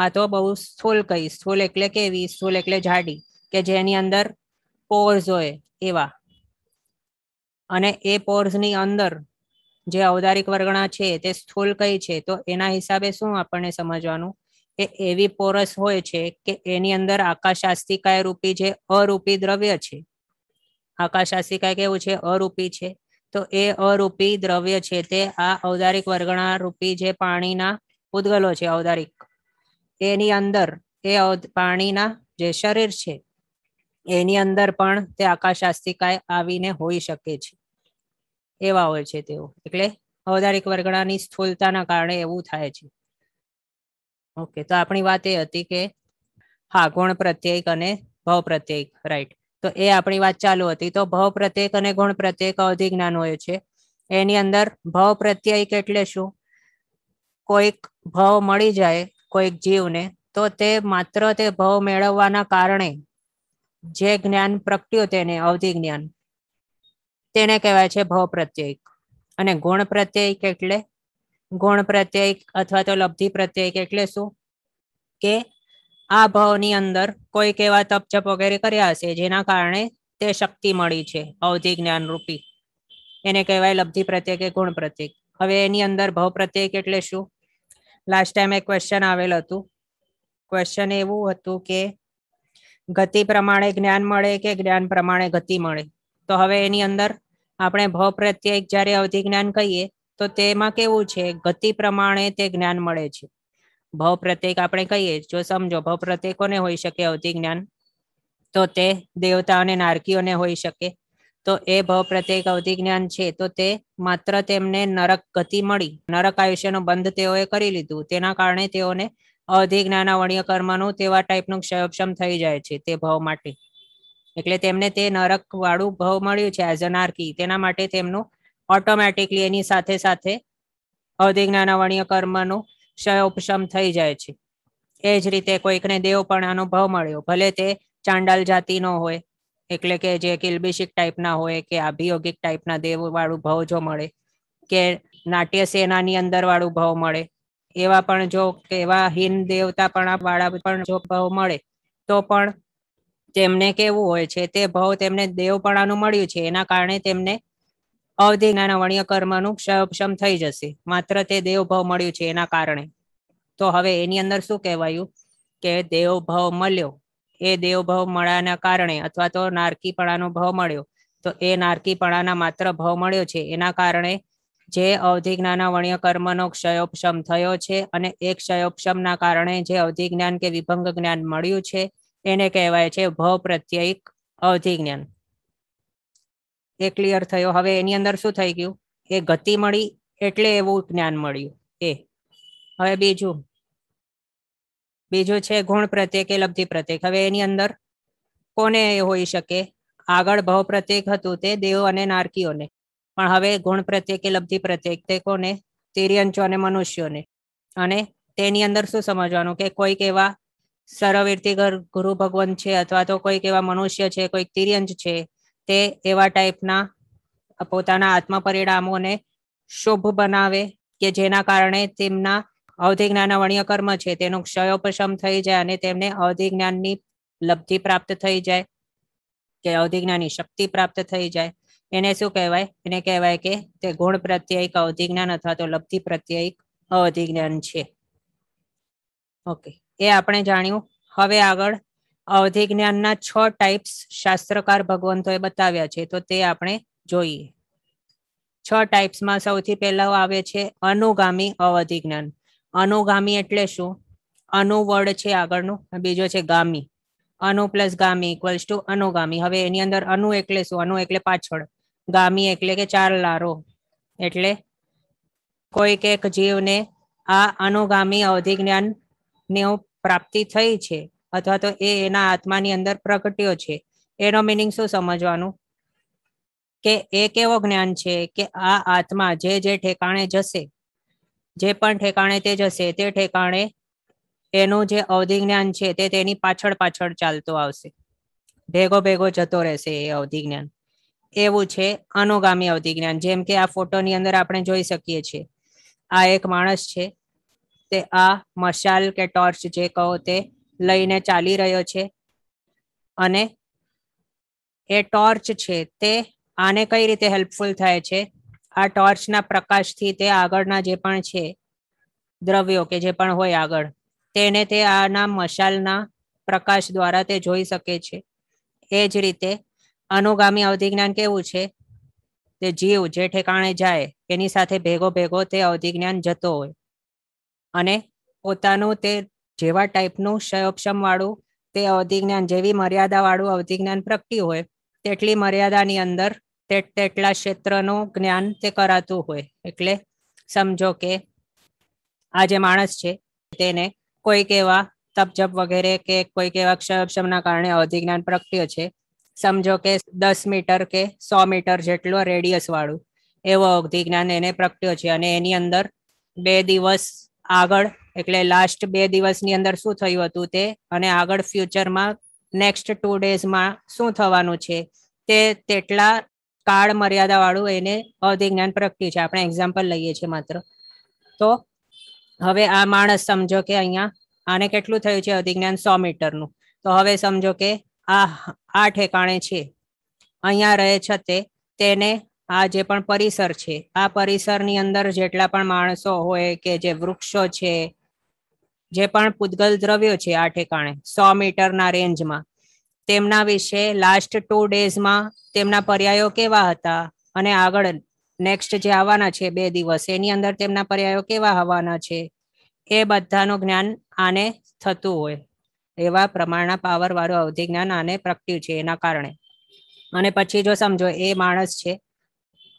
આ તો બહુ સ્થૂલ કહી સ્થૂલ એટલે કેવી સ્થૂલ એટલે જાડી કે જેની અંદર પોર્સ હોય એવા અને એ પોર્સની અંદર જે અવધારિક વર્ગણા છે તે સ્થૂલ કઈ છે તો એના હિસાબે શું આપણને સમજવાનું એ એવી પોરસ હોય છે કે એની અંદર આકાશાસ્તિકાય રૂપી જે અરૂપી દ્રવ્ય છે આકાશાસ્તિકાય કેવું છે અરૂપી છે તો એ અરૂપી દ્રવ્ય છે તે આ અવધારિક વર્ગણા રૂપી જે પાણીના ઉદગલો છે અવધારિક એની અંદર એ પાણીના જે શરીર છે એની અંદર પણ તે આકાશાસ્તિકાય આવીને હોઈ શકે છે એવા હોય છે તેઓ એટલે અવધારિક વર્ગણાની સ્થૂળતાના કારણે એવું થાય છે ઓકે તો આપણી વાત એ હતી કે હા ગુણ પ્રત્યેક અને ભવ પ્રત્યેક રાઈટ તો એ આપણી વાત ચાલુ હતી તો ભવ પ્રત્યેક અને ગુણ પ્રત્યેક અવધિજ્ઞાન હોય છે એની અંદર ભવ પ્રત્યેક એટલે શું કોઈક ભવ મળી જાય કોઈક જીવને તો તે માત્ર તે ભવ મેળવવાના કારણે જે જ્ઞાન પ્રગટ્યું તેને અવધિ જ્ઞાન તેને કહેવાય છે ભવ પ્રત્યયિક અને ગુણ પ્રત્યયિક એટલે ગુણ પ્રત્યયિક અથવા તો લબ્ધિ પ્રત્યયિક એટલે શું કે આ ભવની અંદર કોઈ કેવા તપજપ વગેરે કર્યા હશે જેના કારણે તે શક્તિ મળી છે અવધિ જ્ઞાન રૂપી એને કહેવાય લબ્ધિ પ્રત્યેક કે ગુણ પ્રત્યેક હવે એની અંદર ભવ પ્રત્યેક એટલે શું લાસ્ટ ટાઈમ એક ક્વેશ્ચન આવેલ હતું ક્વેશ્ચન એવું હતું કે ગતિ પ્રમાણે જ્ઞાન મળે કે જ્ઞાન પ્રમાણે ગતિ મળે તો હવે એની અંદર આપણે ભવ પ્રત્યેક જ્યારે અવધિ જ્ઞાન કહીએ તો તેમાં કેવું છે ગતિ પ્રમાણે તે જ્ઞાન મળે છે ભવ પ્રત્યેક આપણે કહીએ જો સમજો ભવ પ્રત્યેકોને હોઈ શકે અવધિ જ્ઞાન તો તે દેવતા અને નારકીઓને હોઈ શકે તો એ ભવ પ્રત્યેક અવધિ જ્ઞાન છે તો તે માત્ર તેમને નરક ગતિ મળી નરક આયુષ્યનો બંધ તેઓએ કરી લીધું તેના કારણે તેઓને અવધિ જ્ઞાન જ્ઞાનાવણીય કર્મનું તેવા ટાઈપનું ક્ષયક્ષમ થઈ જાય છે તે ભવ માટે એટલે તેમને તે નરક વાળું ભવ મળ્યું છે એઝ અનાર્કી તેના માટે તેમનું ઓટોમેટિકલી એની સાથે સાથે અધિજ્ઞાનવણીય કર્મનું ક્ષય ઉપશમ થઈ જાય છે એ જ રીતે કોઈકને દેવ પણ અનુભવ મળ્યો ભલે તે ચાંડાલ જાતિનો હોય એટલે કે જે કિલબિશિક ટાઈપના હોય કે અભિયોગિક ટાઈપના દેવ વાળું ભાવ જો મળે કે નાટ્ય સેનાની અંદર વાળું ભાવ મળે એવા પણ જો એવા હિન દેવતા પણ વાળા પણ જો ભાવ મળે તો પણ તેમને કેવું હોય છે તે ભાવ તેમને દેવપણાનું મળ્યું છે એના કારણે તેમને અવધિ જ્ઞાનવણીય કર્મનું ક્ષમ થઈ જશે માત્ર તે દેવભાવ મળ્યું છે એના કારણે તો હવે એની અંદર શું કહેવાયું કે દેવભાવ મળ્યો એ દેવભાવ મળ્યાના કારણે અથવા તો નારકીપણાનો ભાવ મળ્યો તો એ નારકીપણાના માત્ર ભાવ મળ્યો છે એના કારણે જે અવધિ જ્ઞાનવણીય કર્મનો ક્ષયોપશમ થયો છે અને એ ક્ષયોપશમના કારણે જે અવધિ જ્ઞાન કે વિભંગ જ્ઞાન મળ્યું છે એને કહેવાય છે ભવ પ્રત્યયિક અવધિજ્ઞાન એ ક્લિયર થયો હવે એની અંદર શું થઈ ગયું એ ગતિ મળી એટલે એવું જ્ઞાન મળ્યું એ હવે બીજું બીજું છે ગુણ પ્રત્યેક એ લબ્ધિ પ્રત્યેક હવે એની અંદર કોને એ હોઈ શકે આગળ ભવ પ્રત્યેક હતું તે દેવ અને નારકીઓને પણ હવે ગુણ પ્રત્યેક કે લબ્ધિ પ્રત્યેક તે કોને તિર્યંચો અને મનુષ્યોને અને તેની અંદર શું સમજવાનું કે કોઈક એવા સરવર્તીગર ગુરુ ભગવાન છે અથવા તો કોઈક એવા મનુષ્ય છે કોઈક તિર્યંજ છે તે એવા ટાઈપના પોતાના આત્મા પરિણામોને શુભ બનાવે કે જેના કારણે તેમના અવધિ જ્ઞાનવણીય કર્મ છે તેનું ક્ષયોપશમ થઈ જાય અને તેમને અવધિ જ્ઞાનની લબ્ધિ પ્રાપ્ત થઈ જાય કે અવધિ જ્ઞાનની શક્તિ પ્રાપ્ત થઈ જાય એને શું કહેવાય એને કહેવાય કે તે ગુણ પ્રત્યયિક અવધિ જ્ઞાન અથવા તો લબ્ધિ પ્રત્યયિક અવધિ જ્ઞાન છે ઓકે એ આપણે જાણ્યું હવે આગળ અવધિ જ્ઞાનના છ ટાઈપ્સ શાસ્ત્રકાર ભગવંતોએ બતાવ્યા છે તો તે આપણે જોઈએ છ ટાઈપ્સમાં સૌથી પહેલા આવે છે અનુગામી અવધિ જ્ઞાન અનુગામી એટલે શું અનુ વર્ડ છે આગળનું બીજો છે ગામી અનુ પ્લસ ગામી ઇક્વલ્સ ટુ અનુગામી હવે એની અંદર અનુ એટલે શું અનુ એટલે પાછળ ગામી એટલે કે ચાર લારો એટલે કોઈક એક જીવને આ અનુગામી અવધિ જ્ઞાન નું પ્રાપ્તિ થઈ છે અથવા તો એ એના આત્માની અંદર પ્રગટ્યો છે એનો મિનિંગ શું સમજવાનું કે એ કેવો જ્ઞાન છે કે આ આત્મા જે જે ઠેકાણે જશે જે પણ ઠેકાણે તે જશે તે ઠેકાણે એનું જે અવધિ જ્ઞાન છે તે તેની પાછળ પાછળ ચાલતો આવશે ભેગો ભેગો જતો રહેશે એ અવધિ જ્ઞાન એવું છે અનુગામી અવધિ જ્ઞાન જેમ કે આ ફોટોની અંદર આપણે જોઈ શકીએ છીએ આ એક માણસ છે તે આ મશાલ કે ટોર્ચ જે કહો તે લઈને ચાલી રહ્યો છે અને એ ટોર્ચ છે તે આને કઈ રીતે હેલ્પફુલ થાય છે આ ટોર્ચના પ્રકાશથી તે આગળના જે પણ છે દ્રવ્યો કે જે પણ હોય આગળ તેને તે આના મશાલના પ્રકાશ દ્વારા તે જોઈ શકે છે એ જ રીતે અનુગામી અવધિજ્ઞાન કેવું છે તે જીવ જે ઠેકાણે જાય એની સાથે ભેગો ભેગો તે અવધિજ્ઞાન જતો હોય અને પોતાનું તે જેવા ટાઈપનું ક્ષયોપશમ વાળું તે અવધિજ્ઞાન જેવી મર્યાદાવાળું અવધિજ્ઞાન પ્રગટ્યું હોય તેટલી મર્યાદાની અંદર તેટલા ક્ષેત્રનું જ્ઞાન તે કરાતું હોય એટલે સમજો કે આ જે માણસ છે તેને કોઈક એવા તપજપ વગેરે કે કોઈક એવા ક્ષયક્ષમના કારણે અવધિજ્ઞાન પ્રગટ્યો છે સમજો કે દસ મીટર કે સો મીટર જેટલો રેડિયસ વાળું એવો અવધિ જ્ઞાન એને પ્રગટ્યો છે અને એની અંદર બે દિવસ આગળ એટલે લાસ્ટ બે દિવસની અંદર શું થયું હતું તે અને આગળ ફ્યુચરમાં નેક્સ્ટ ટુ ડેઝમાં શું થવાનું છે તે તેટલા કાળ મર્યાદાવાળું એને અધિજ્ઞાન પ્રગટ્યું છે આપણે એક્ઝામ્પલ લઈએ છીએ માત્ર તો હવે આ માણસ સમજો કે અહીંયા આને કેટલું થયું છે અધિજ્ઞાન સો મીટરનું તો હવે સમજો કે આ આ ઠેકાણે છે અહીંયા રહે છે તે તેને આ જે પણ પરિસર છે આ પરિસરની અંદર જેટલા પણ માણસો હોય કે જે વૃક્ષો છે જે પણ પૂતગલ દ્રવ્યો છે આ ઠેકાણે સો મીટરના રેન્જમાં તેમના વિશે લાસ્ટ ટુ ડેઝમાં તેમના પર્યાયો કેવા હતા અને આગળ નેક્સ્ટ જે આવવાના છે બે દિવસ એની અંદર તેમના પર્યાયો કેવા આવવાના છે એ બધાનું જ્ઞાન આને થતું હોય એવા પ્રમાણના પાવરવાળું અવધિ જ્ઞાન આને પ્રગટ્યું છે એના કારણે અને પછી જો સમજો એ માણસ છે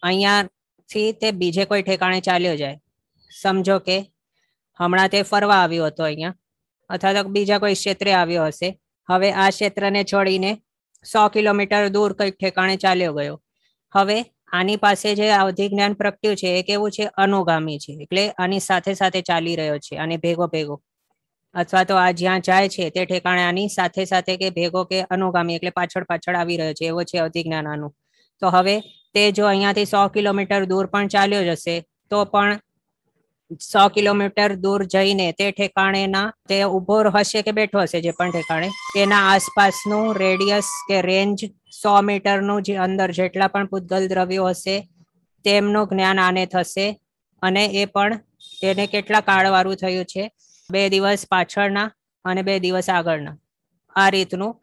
અહીંયાથી તે બીજે કોઈ ઠેકાણે ચાલ્યો જાય સમજો કે હમણાં તે ફરવા આવ્યો હતો અહીંયા અથવા તો બીજા કોઈ ક્ષેત્રે આવ્યો હશે હવે આ ક્ષેત્રને છોડીને સો કિલોમીટર દૂર કંઈક ઠેકાણે ચાલ્યો ગયો હવે આની પાસે જે અવધિ જ્ઞાન પ્રગટ્યું છે એ કેવું છે અનુગામી છે એટલે આની સાથે સાથે ચાલી રહ્યો છે અને ભેગો ભેગો અથવા તો આ જ્યાં જાય છે તે ઠેકાણે આની સાથે સાથે કે ભેગો કે અનુગામી એટલે પાછળ પાછળ આવી રહ્યો છે એવો છે અવધિ જ્ઞાન આનું તો હવે તે જો અહીંયાથી સો કિલોમીટર દૂર પણ ચાલ્યો જશે તો પણ સો કિલોમીટર દૂર જઈને તે ઠેકાણેના તે ઉભો હશે કે બેઠો હશે જે પણ ઠેકાણે તેના આસપાસનું રેડિયસ કે રેન્જ સો મીટરનું જે અંદર જેટલા પણ પૂતગલ દ્રવ્યો હશે તેમનું જ્ઞાન આને થશે અને એ પણ તેને કેટલા કાળવાળું થયું છે બે દિવસ પાછળના અને બે દિવસ આગળના આ રીતનું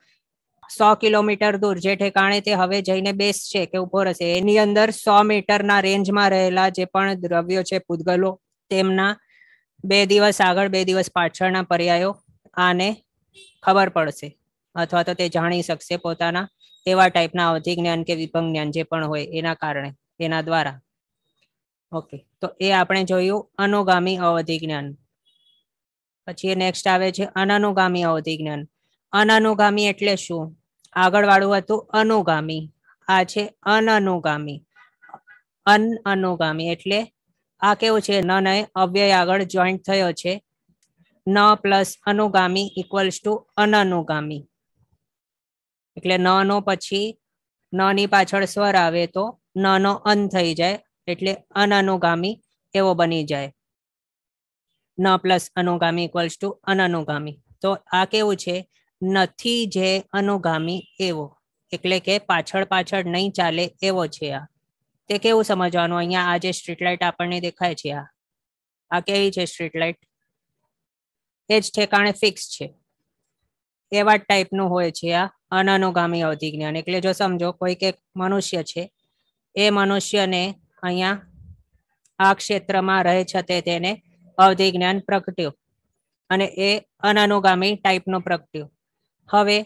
સો કિલોમીટર દૂર જે ઠેકાણે તે હવે જઈને બેસશે કે ઉભો રહેશે એની અંદર સો મીટરના રેન્જમાં રહેલા જે પણ દ્રવ્યો છે પૂતગલો તેમના બે દિવસ આગળ બે દિવસ પાછળના પર્યાયો આને ખબર પડશે અથવા તો તે જાણી શકશે પોતાના એવા ટાઈપના અવધિ જ્ઞાન કે વિભંગ જ્ઞાન જે પણ હોય એના કારણે એના દ્વારા ઓકે તો એ આપણે જોયું અનુગામી અવધિ જ્ઞાન પછી નેક્સ્ટ આવે છે અનનુગામી અવધિ જ્ઞાન અનનુગામી એટલે શું આગળ વાળું હતું અનુગામી આ છે અનનુગામી અન અનુગામી એટલે આ કેવું છે ન ને અવ્યય આગળ જોઈન્ટ થયો છે ન પ્લસ અનુગામી ઇક્વલ્સ ટુ અનનુગામી એટલે ન નો પછી ન ની પાછળ સ્વર આવે તો ન નો અન થઈ જાય એટલે અનનુગામી એવો બની જાય ન પ્લસ અનુગામી ઇક્વલ્સ ટુ અનનુગામી તો આ કેવું છે નથી જે અનુગામી એવો એટલે કે પાછળ પાછળ નહીં ચાલે એવો છે આ તે કેવું સમજવાનું અહીંયા આ જે સ્ટ્રીટ લાઇટ આપણને દેખાય છે આ આ કેવી છે સ્ટ્રીટ લાઇટ એ જ ઠેકાણે ફિક્સ છે એવા ટાઈપનું હોય છે આ અનનુગામી અવધિ જ્ઞાન એટલે જો સમજો કોઈ એક મનુષ્ય છે એ મનુષ્યને અહીંયા આ ક્ષેત્રમાં રહે છે તે તેને અવધિ જ્ઞાન પ્રગટ્યું અને એ અનનુગામી ટાઈપનું પ્રગટ્યું હવે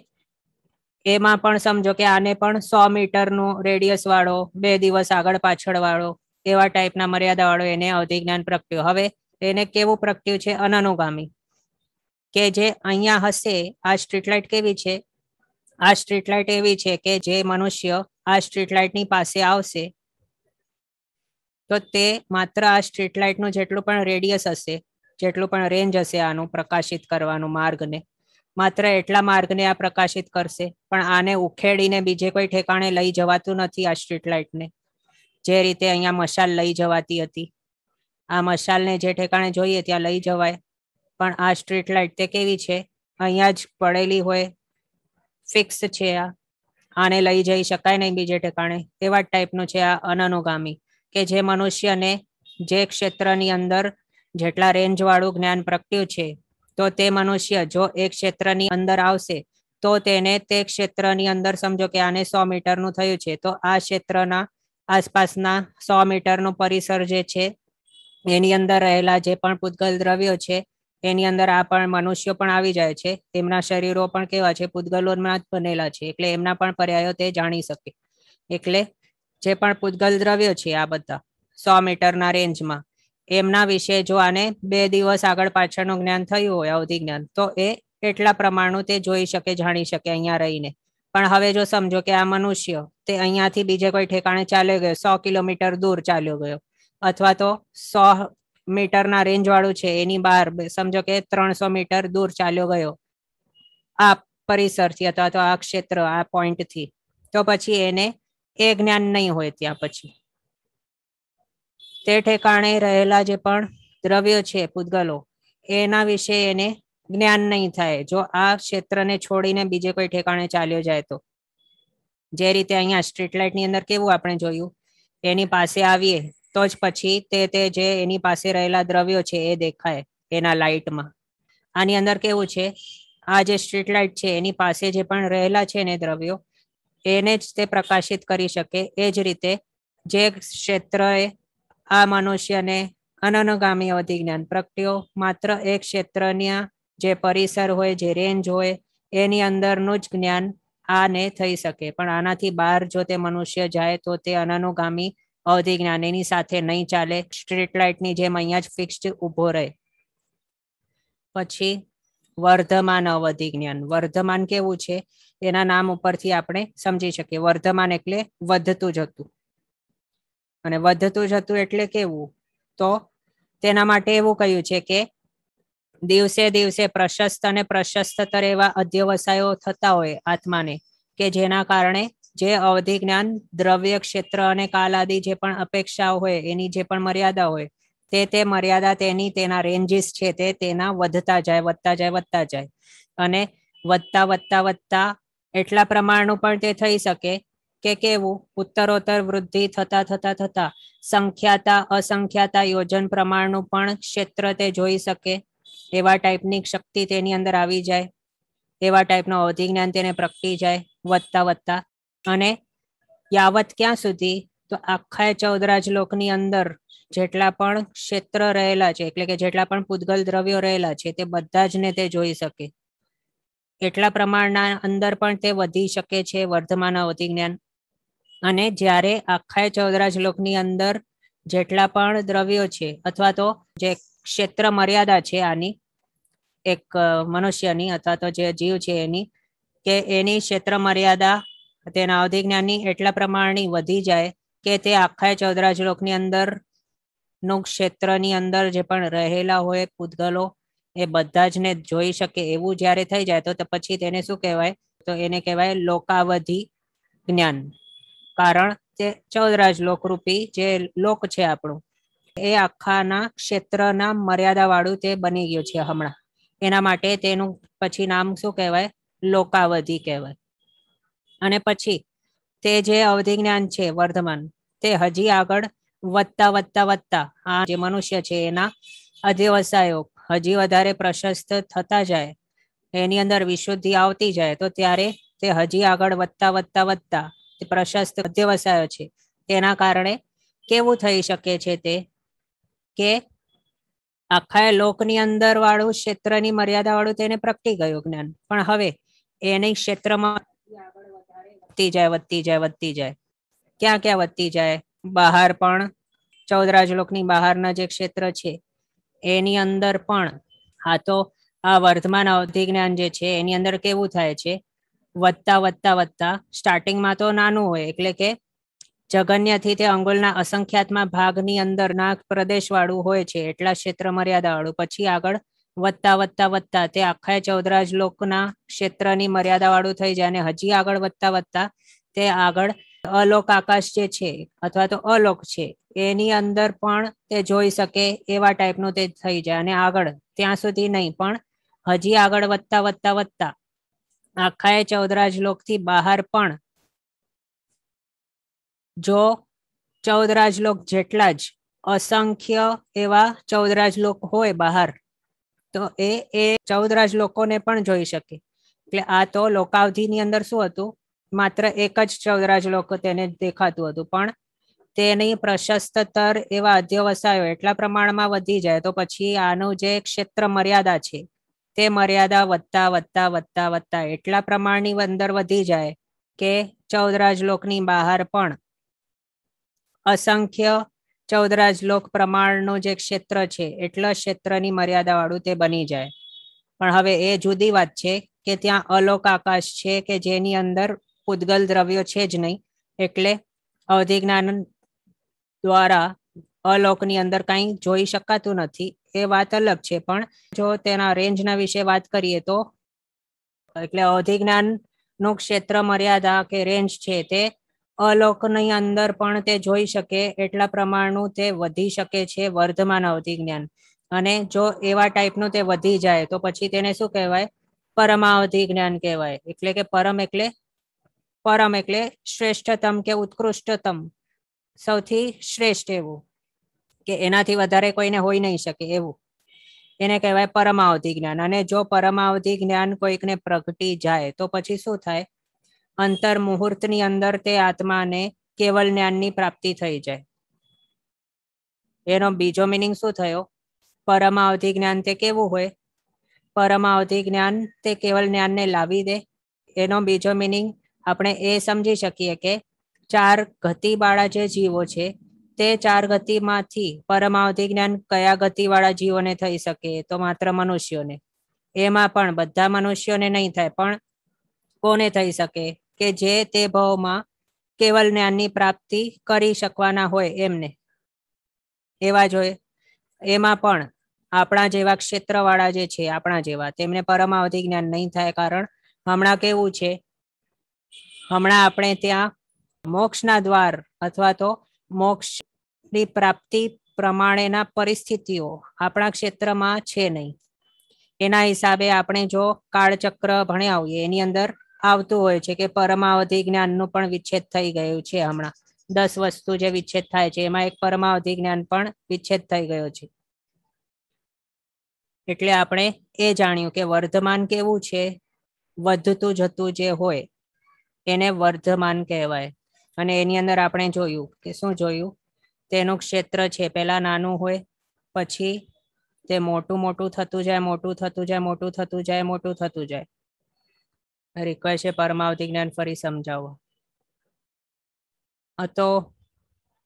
એમાં પણ સમજો કે આને પણ સો મીટરનો રેડિયસ વાળો બે દિવસ આગળ પાછળ વાળો એવા ટાઈપના મર્યાદા વાળો એને અવધિ જ્ઞાન પ્રગટ્યું હવે એને કેવું પ્રગટ્યું છે અનનુગામી કે જે અહીંયા હશે આ સ્ટ્રીટ લાઇટ કેવી છે આ સ્ટ્રીટ લાઇટ એવી છે કે જે મનુષ્ય આ સ્ટ્રીટ લાઇટની પાસે આવશે તો તે માત્ર આ સ્ટ્રીટ લાઇટનું જેટલું પણ રેડિયસ હશે જેટલું પણ રેન્જ હશે આનું પ્રકાશિત કરવાનું માર્ગને માત્ર એટલા માર્ગને આ પ્રકાશિત કરશે પણ આને ઉખેડીને બીજે કોઈ ઠેકાણે લઈ જવાતું નથી આ સ્ટ્રીટ લાઇટને જે રીતે અહીંયા મશાલ લઈ જવાતી હતી આ મશાલને જે ઠેકાણે જોઈએ ત્યાં લઈ જવાય પણ આ સ્ટ્રીટ લાઇટ તે કેવી છે અહીંયા જ પડેલી હોય ફિક્સ છે આ આને લઈ જઈ શકાય નહીં બીજે ઠેકાણે તેવા ટાઈપનું છે આ અનનુગામી કે જે મનુષ્યને જે ક્ષેત્રની અંદર જેટલા રેન્જવાળું જ્ઞાન પ્રગટ્યું છે તો તે મનુષ્ય જો એક ક્ષેત્રની અંદર આવશે તો તેને તે ક્ષેત્રની અંદર સમજો કે આને સો મીટરનું થયું છે તો આ ક્ષેત્રના આસપાસના સો મીટરનું પરિસર જે છે એની અંદર રહેલા જે પણ પૂતગલ દ્રવ્યો છે એની અંદર આ પણ મનુષ્યો પણ આવી જાય છે તેમના શરીરો પણ કેવા છે પૂતગલોમાં જ બનેલા છે એટલે એમના પણ પર્યાયો તે જાણી શકે એટલે જે પણ પૂતગલ દ્રવ્યો છે આ બધા સો મીટરના રેન્જમાં એમના વિશે જો આને બે દિવસ આગળ પાછળનું જ્ઞાન થયું હોય અવધિ જ્ઞાન તો એ એટલા પ્રમાણનું તે જોઈ શકે જાણી શકે અહીંયા રહીને પણ હવે જો સમજો કે આ મનુષ્ય તે અહીંયાથી બીજે કોઈ ઠેકાણે ચાલ્યો ગયો સો કિલોમીટર દૂર ચાલ્યો ગયો અથવા તો સો મીટરના રેન્જ વાળું છે એની બહાર સમજો કે ત્રણસો મીટર દૂર ચાલ્યો ગયો આ પરિસરથી અથવા તો આ ક્ષેત્ર આ પોઈન્ટથી તો પછી એને એ જ્ઞાન નહીં હોય ત્યાં પછી તે ઠેકાણે રહેલા જે પણ દ્રવ્યો છે પૂતગલો એના વિશે એને જ્ઞાન નહીં થાય જો આ ક્ષેત્રને છોડીને બીજે કોઈ ઠેકાણે ચાલ્યો જાય તો જે રીતે અહીંયા સ્ટ્રીટ લાઇટ ની અંદર કેવું આપણે જોયું એની પાસે આવીએ તો જ પછી તે તે જે એની પાસે રહેલા દ્રવ્યો છે એ દેખાય એના લાઇટમાં આની અંદર કેવું છે આ જે સ્ટ્રીટ લાઇટ છે એની પાસે જે પણ રહેલા છે એને દ્રવ્યો એને જ તે પ્રકાશિત કરી શકે એ જ રીતે જે ક્ષેત્રએ આ મનુષ્યને અનનુગામી અધિજ્ઞાન પ્રગટ્યો માત્ર એક ક્ષેત્રના જે પરિસર હોય જે રેન્જ હોય એની અંદરનું જ જ્ઞાન આને થઈ શકે પણ આનાથી બહાર જો તે મનુષ્ય જાય તો તે અનનુગામી અવધિજ્ઞાન એની સાથે નહીં ચાલે સ્ટ્રીટ લાઇટની જેમ અહીંયા જ ફિક્સ્ડ ઊભો રહે પછી વર્ધમાન અવધિજ્ઞાન વર્ધમાન કેવું છે એના નામ ઉપરથી આપણે સમજી શકીએ વર્ધમાન એટલે વધતું જતું અને વધતું જતું એટલે કેવું તો તેના માટે એવું કહ્યું છે કે દિવસે દિવસે પ્રશસ્ત અને પ્રશસ્તતર એવા અધ્યવસાયો થતા હોય આત્માને કે જેના કારણે જે અવધિ જ્ઞાન દ્રવ્ય ક્ષેત્ર અને કાલ આદિ જે પણ અપેક્ષાઓ હોય એની જે પણ મર્યાદા હોય તે તે મર્યાદા તેની તેના રેન્જીસ છે તે તેના વધતા જાય વધતા જાય વધતા જાય અને વધતા વધતા વધતા એટલા પ્રમાણનું પણ તે થઈ શકે કે કેવું ઉત્તરોત્તર વૃદ્ધિ થતા થતા થતા સંખ્યાતા અસંખ્યાતા યોજન પ્રમાણનું પણ ક્ષેત્ર તે જોઈ શકે એવા ટાઈપની શક્તિ તેની અંદર આવી જાય એવા ટાઈપનો અવધિજ્ઞાન તેને પ્રગટી જાય વધતા વધતા અને યાવત ક્યાં સુધી તો આખા ચૌદરાજ લોકની અંદર જેટલા પણ ક્ષેત્ર રહેલા છે એટલે કે જેટલા પણ પૂતગલ દ્રવ્યો રહેલા છે તે બધા જ ને તે જોઈ શકે એટલા પ્રમાણના અંદર પણ તે વધી શકે છે વર્ધમાન અવધિ જ્ઞાન અને જ્યારે આખા ચૌદરાજ લોકની અંદર જેટલા પણ દ્રવ્યો છે અથવા તો જે ક્ષેત્ર મર્યાદા છે આની એક મનુષ્યની અથવા તો જે જીવ છે એની કે એની ક્ષેત્ર મર્યાદા તેના અવધિ જ્ઞાનની એટલા પ્રમાણની વધી જાય કે તે આખા ચૌદરાજ લોકની અંદર નું ક્ષેત્રની અંદર જે પણ રહેલા હોય પૂતગલો એ બધા જ ને જોઈ શકે એવું જ્યારે થઈ જાય તો પછી તેને શું કહેવાય તો એને કહેવાય લોકાવધિ જ્ઞાન કારણ કે ચૌદરાજ લોકરૂપી જે લોક છે આપણું એ આખાના ક્ષેત્રના મર્યાદા વાળું તે બની ગયું છે હમણાં એના માટે તેનું પછી નામ શું કહેવાય લોકાવધિ કહેવાય અને પછી તે જે અવધિ જ્ઞાન છે વર્ધમાન તે હજી આગળ વધતા વધતા વધતા આ જે મનુષ્ય છે એના અધ્યવસાયો હજી વધારે પ્રશસ્ત થતા જાય એની અંદર વિશુદ્ધિ આવતી જાય તો ત્યારે તે હજી આગળ વધતા વધતા વધતા પ્રશસ્ત વ્યવસાયો છે તેના કારણે કેવું થઈ શકે છે તે કે આખા લોકની અંદર વાળું ક્ષેત્રની મર્યાદા વાળું તેને પ્રગટી ગયું જ્ઞાન પણ હવે એની ક્ષેત્રમાં વધતી જાય વધતી જાય વધતી જાય ક્યાં ક્યાં વધતી જાય બહાર પણ ચૌદરાજ લોકની બહારના જે ક્ષેત્ર છે એની અંદર પણ હા તો આ વર્ધમાન અવધિ જ્ઞાન જે છે એની અંદર કેવું થાય છે વધતા વધતા વધતા સ્ટાર્ટિંગમાં તો નાનું હોય એટલે કે જગન્યથી તે અંગુલના અસંખ્યાતમાં ભાગની અંદર નાગ પ્રદેશવાળું હોય છે એટલા ક્ષેત્ર મર્યાદા પછી આગળ વધતા વધતા વધતા તે આખા ચૌદરાજ લોકના ક્ષેત્રની મર્યાદાવાળું થઈ જાય અને હજી આગળ વધતા વધતા તે આગળ અલોક આકાશ જે છે અથવા તો અલોક છે એની અંદર પણ તે જોઈ શકે એવા ટાઈપનું તે થઈ જાય અને આગળ ત્યાં સુધી નહીં પણ હજી આગળ વધતા વધતા વધતા આખાએ ચૌદરા શ્લોકથી બહાર પણ જો ચૌદરાજ લોક જેટલા જ અસંખ્ય એવા ચૌદરાજ લોક હોય બહાર તો એ એ ચૌદરાજ લોકોને પણ જોઈ શકે એટલે આ તો લોકાવધિની અંદર શું હતું માત્ર એક જ ચૌદરાજ શ્લોક તેને દેખાતું હતું પણ તેની પ્રશસ્તતર એવા અધ્યવસાયો એટલા પ્રમાણમાં વધી જાય તો પછી આનું જે ક્ષેત્ર મર્યાદા છે તે મર્યાદા વધતા વધતા વધતા વધતા એટલા પ્રમાણની અંદર વધી જાય કે ચૌદરાજ લોકની બહાર પણ અસંખ્ય ચૌદરાજ લોક પ્રમાણનું જે ક્ષેત્ર છે એટલા ક્ષેત્રની મર્યાદાવાળું તે બની જાય પણ હવે એ જુદી વાત છે કે ત્યાં અલોક આકાશ છે કે જેની અંદર ઉદ્ગલ દ્રવ્યો છે જ નહીં એટલે અવધિ જ્ઞાન દ્વારા અલોકની અંદર કાંઈ જોઈ શકાતું નથી એ વાત અલગ છે પણ જો તેના રેન્જના વિશે વાત કરીએ તો એટલે અધિજ્ઞાનનું ક્ષેત્ર મર્યાદા કે રેન્જ છે તે અલોકની અંદર પણ તે જોઈ શકે એટલા પ્રમાણનું તે વધી શકે છે વર્ધમાન અવધિજ્ઞાન અને જો એવા ટાઈપનું તે વધી જાય તો પછી તેને શું કહેવાય પરમાવધિ જ્ઞાન કહેવાય એટલે કે પરમ એટલે પરમ એટલે શ્રેષ્ઠતમ કે ઉત્કૃષ્ટતમ સૌથી શ્રેષ્ઠ એવું કે એનાથી વધારે કોઈને હોઈ નહીં શકે એવું એને કહેવાય પરમાવધિ જ્ઞાન અને જો પરમાવધિ જ્ઞાન કોઈકને પ્રગટી જાય તો પછી શું થાય અંતર મુહૂર્તની અંદર તે આત્માને કેવલ જ્ઞાનની પ્રાપ્તિ થઈ જાય એનો બીજો મિનિંગ શું થયો પરમાવધિ જ્ઞાન તે કેવું હોય પરમાવધિ જ્ઞાન તે કેવલ જ્ઞાનને લાવી દે એનો બીજો મિનિંગ આપણે એ સમજી શકીએ કે ચાર ગતિવાળા જે જીવો છે તે ચાર ગતિમાંથી પરમાવધિ જ્ઞાન કયા ગતિવાળા જીવોને થઈ શકે તો માત્ર મનુષ્યોને એમાં પણ બધા મનુષ્યોને નહીં થાય પણ કોને થઈ શકે કે જે તે ભાવમાં કેવલ જ્ઞાનની પ્રાપ્તિ કરી શકવાના હોય એમને એવા જોઈએ એમાં પણ આપણા જેવા ક્ષેત્રવાળા જે છે આપણા જેવા તેમને પરમાવધિ જ્ઞાન નહીં થાય કારણ હમણાં કેવું છે હમણાં આપણે ત્યાં મોક્ષના દ્વાર અથવા તો મોક્ષ ની પ્રાપ્તિ પ્રમાણેના પરિસ્થિતિઓ આપણા ક્ષેત્રમાં છે નહીં એના હિસાબે આપણે જો કાળચક્ર ભણ્યા હોઈએ એની અંદર આવતું હોય છે કે પરમાવધિ જ્ઞાનનું પણ વિચ્છેદ થઈ ગયું છે હમણાં દસ વસ્તુ જે વિચ્છેદ થાય છે એમાં એક પરમાવધિ જ્ઞાન પણ વિચ્છેદ થઈ ગયો છે એટલે આપણે એ જાણ્યું કે વર્ધમાન કેવું છે વધતું જતું જે હોય એને વર્ધમાન કહેવાય અને એની અંદર આપણે જોયું કે શું જોયું તેનું ક્ષેત્ર છે પહેલાં નાનું હોય પછી તે મોટું મોટું થતું જાય મોટું થતું જાય મોટું થતું જાય મોટું થતું જાય રિક્વેસ્ટ છે પરમાવધિ જ્ઞાન ફરી સમજાવો તો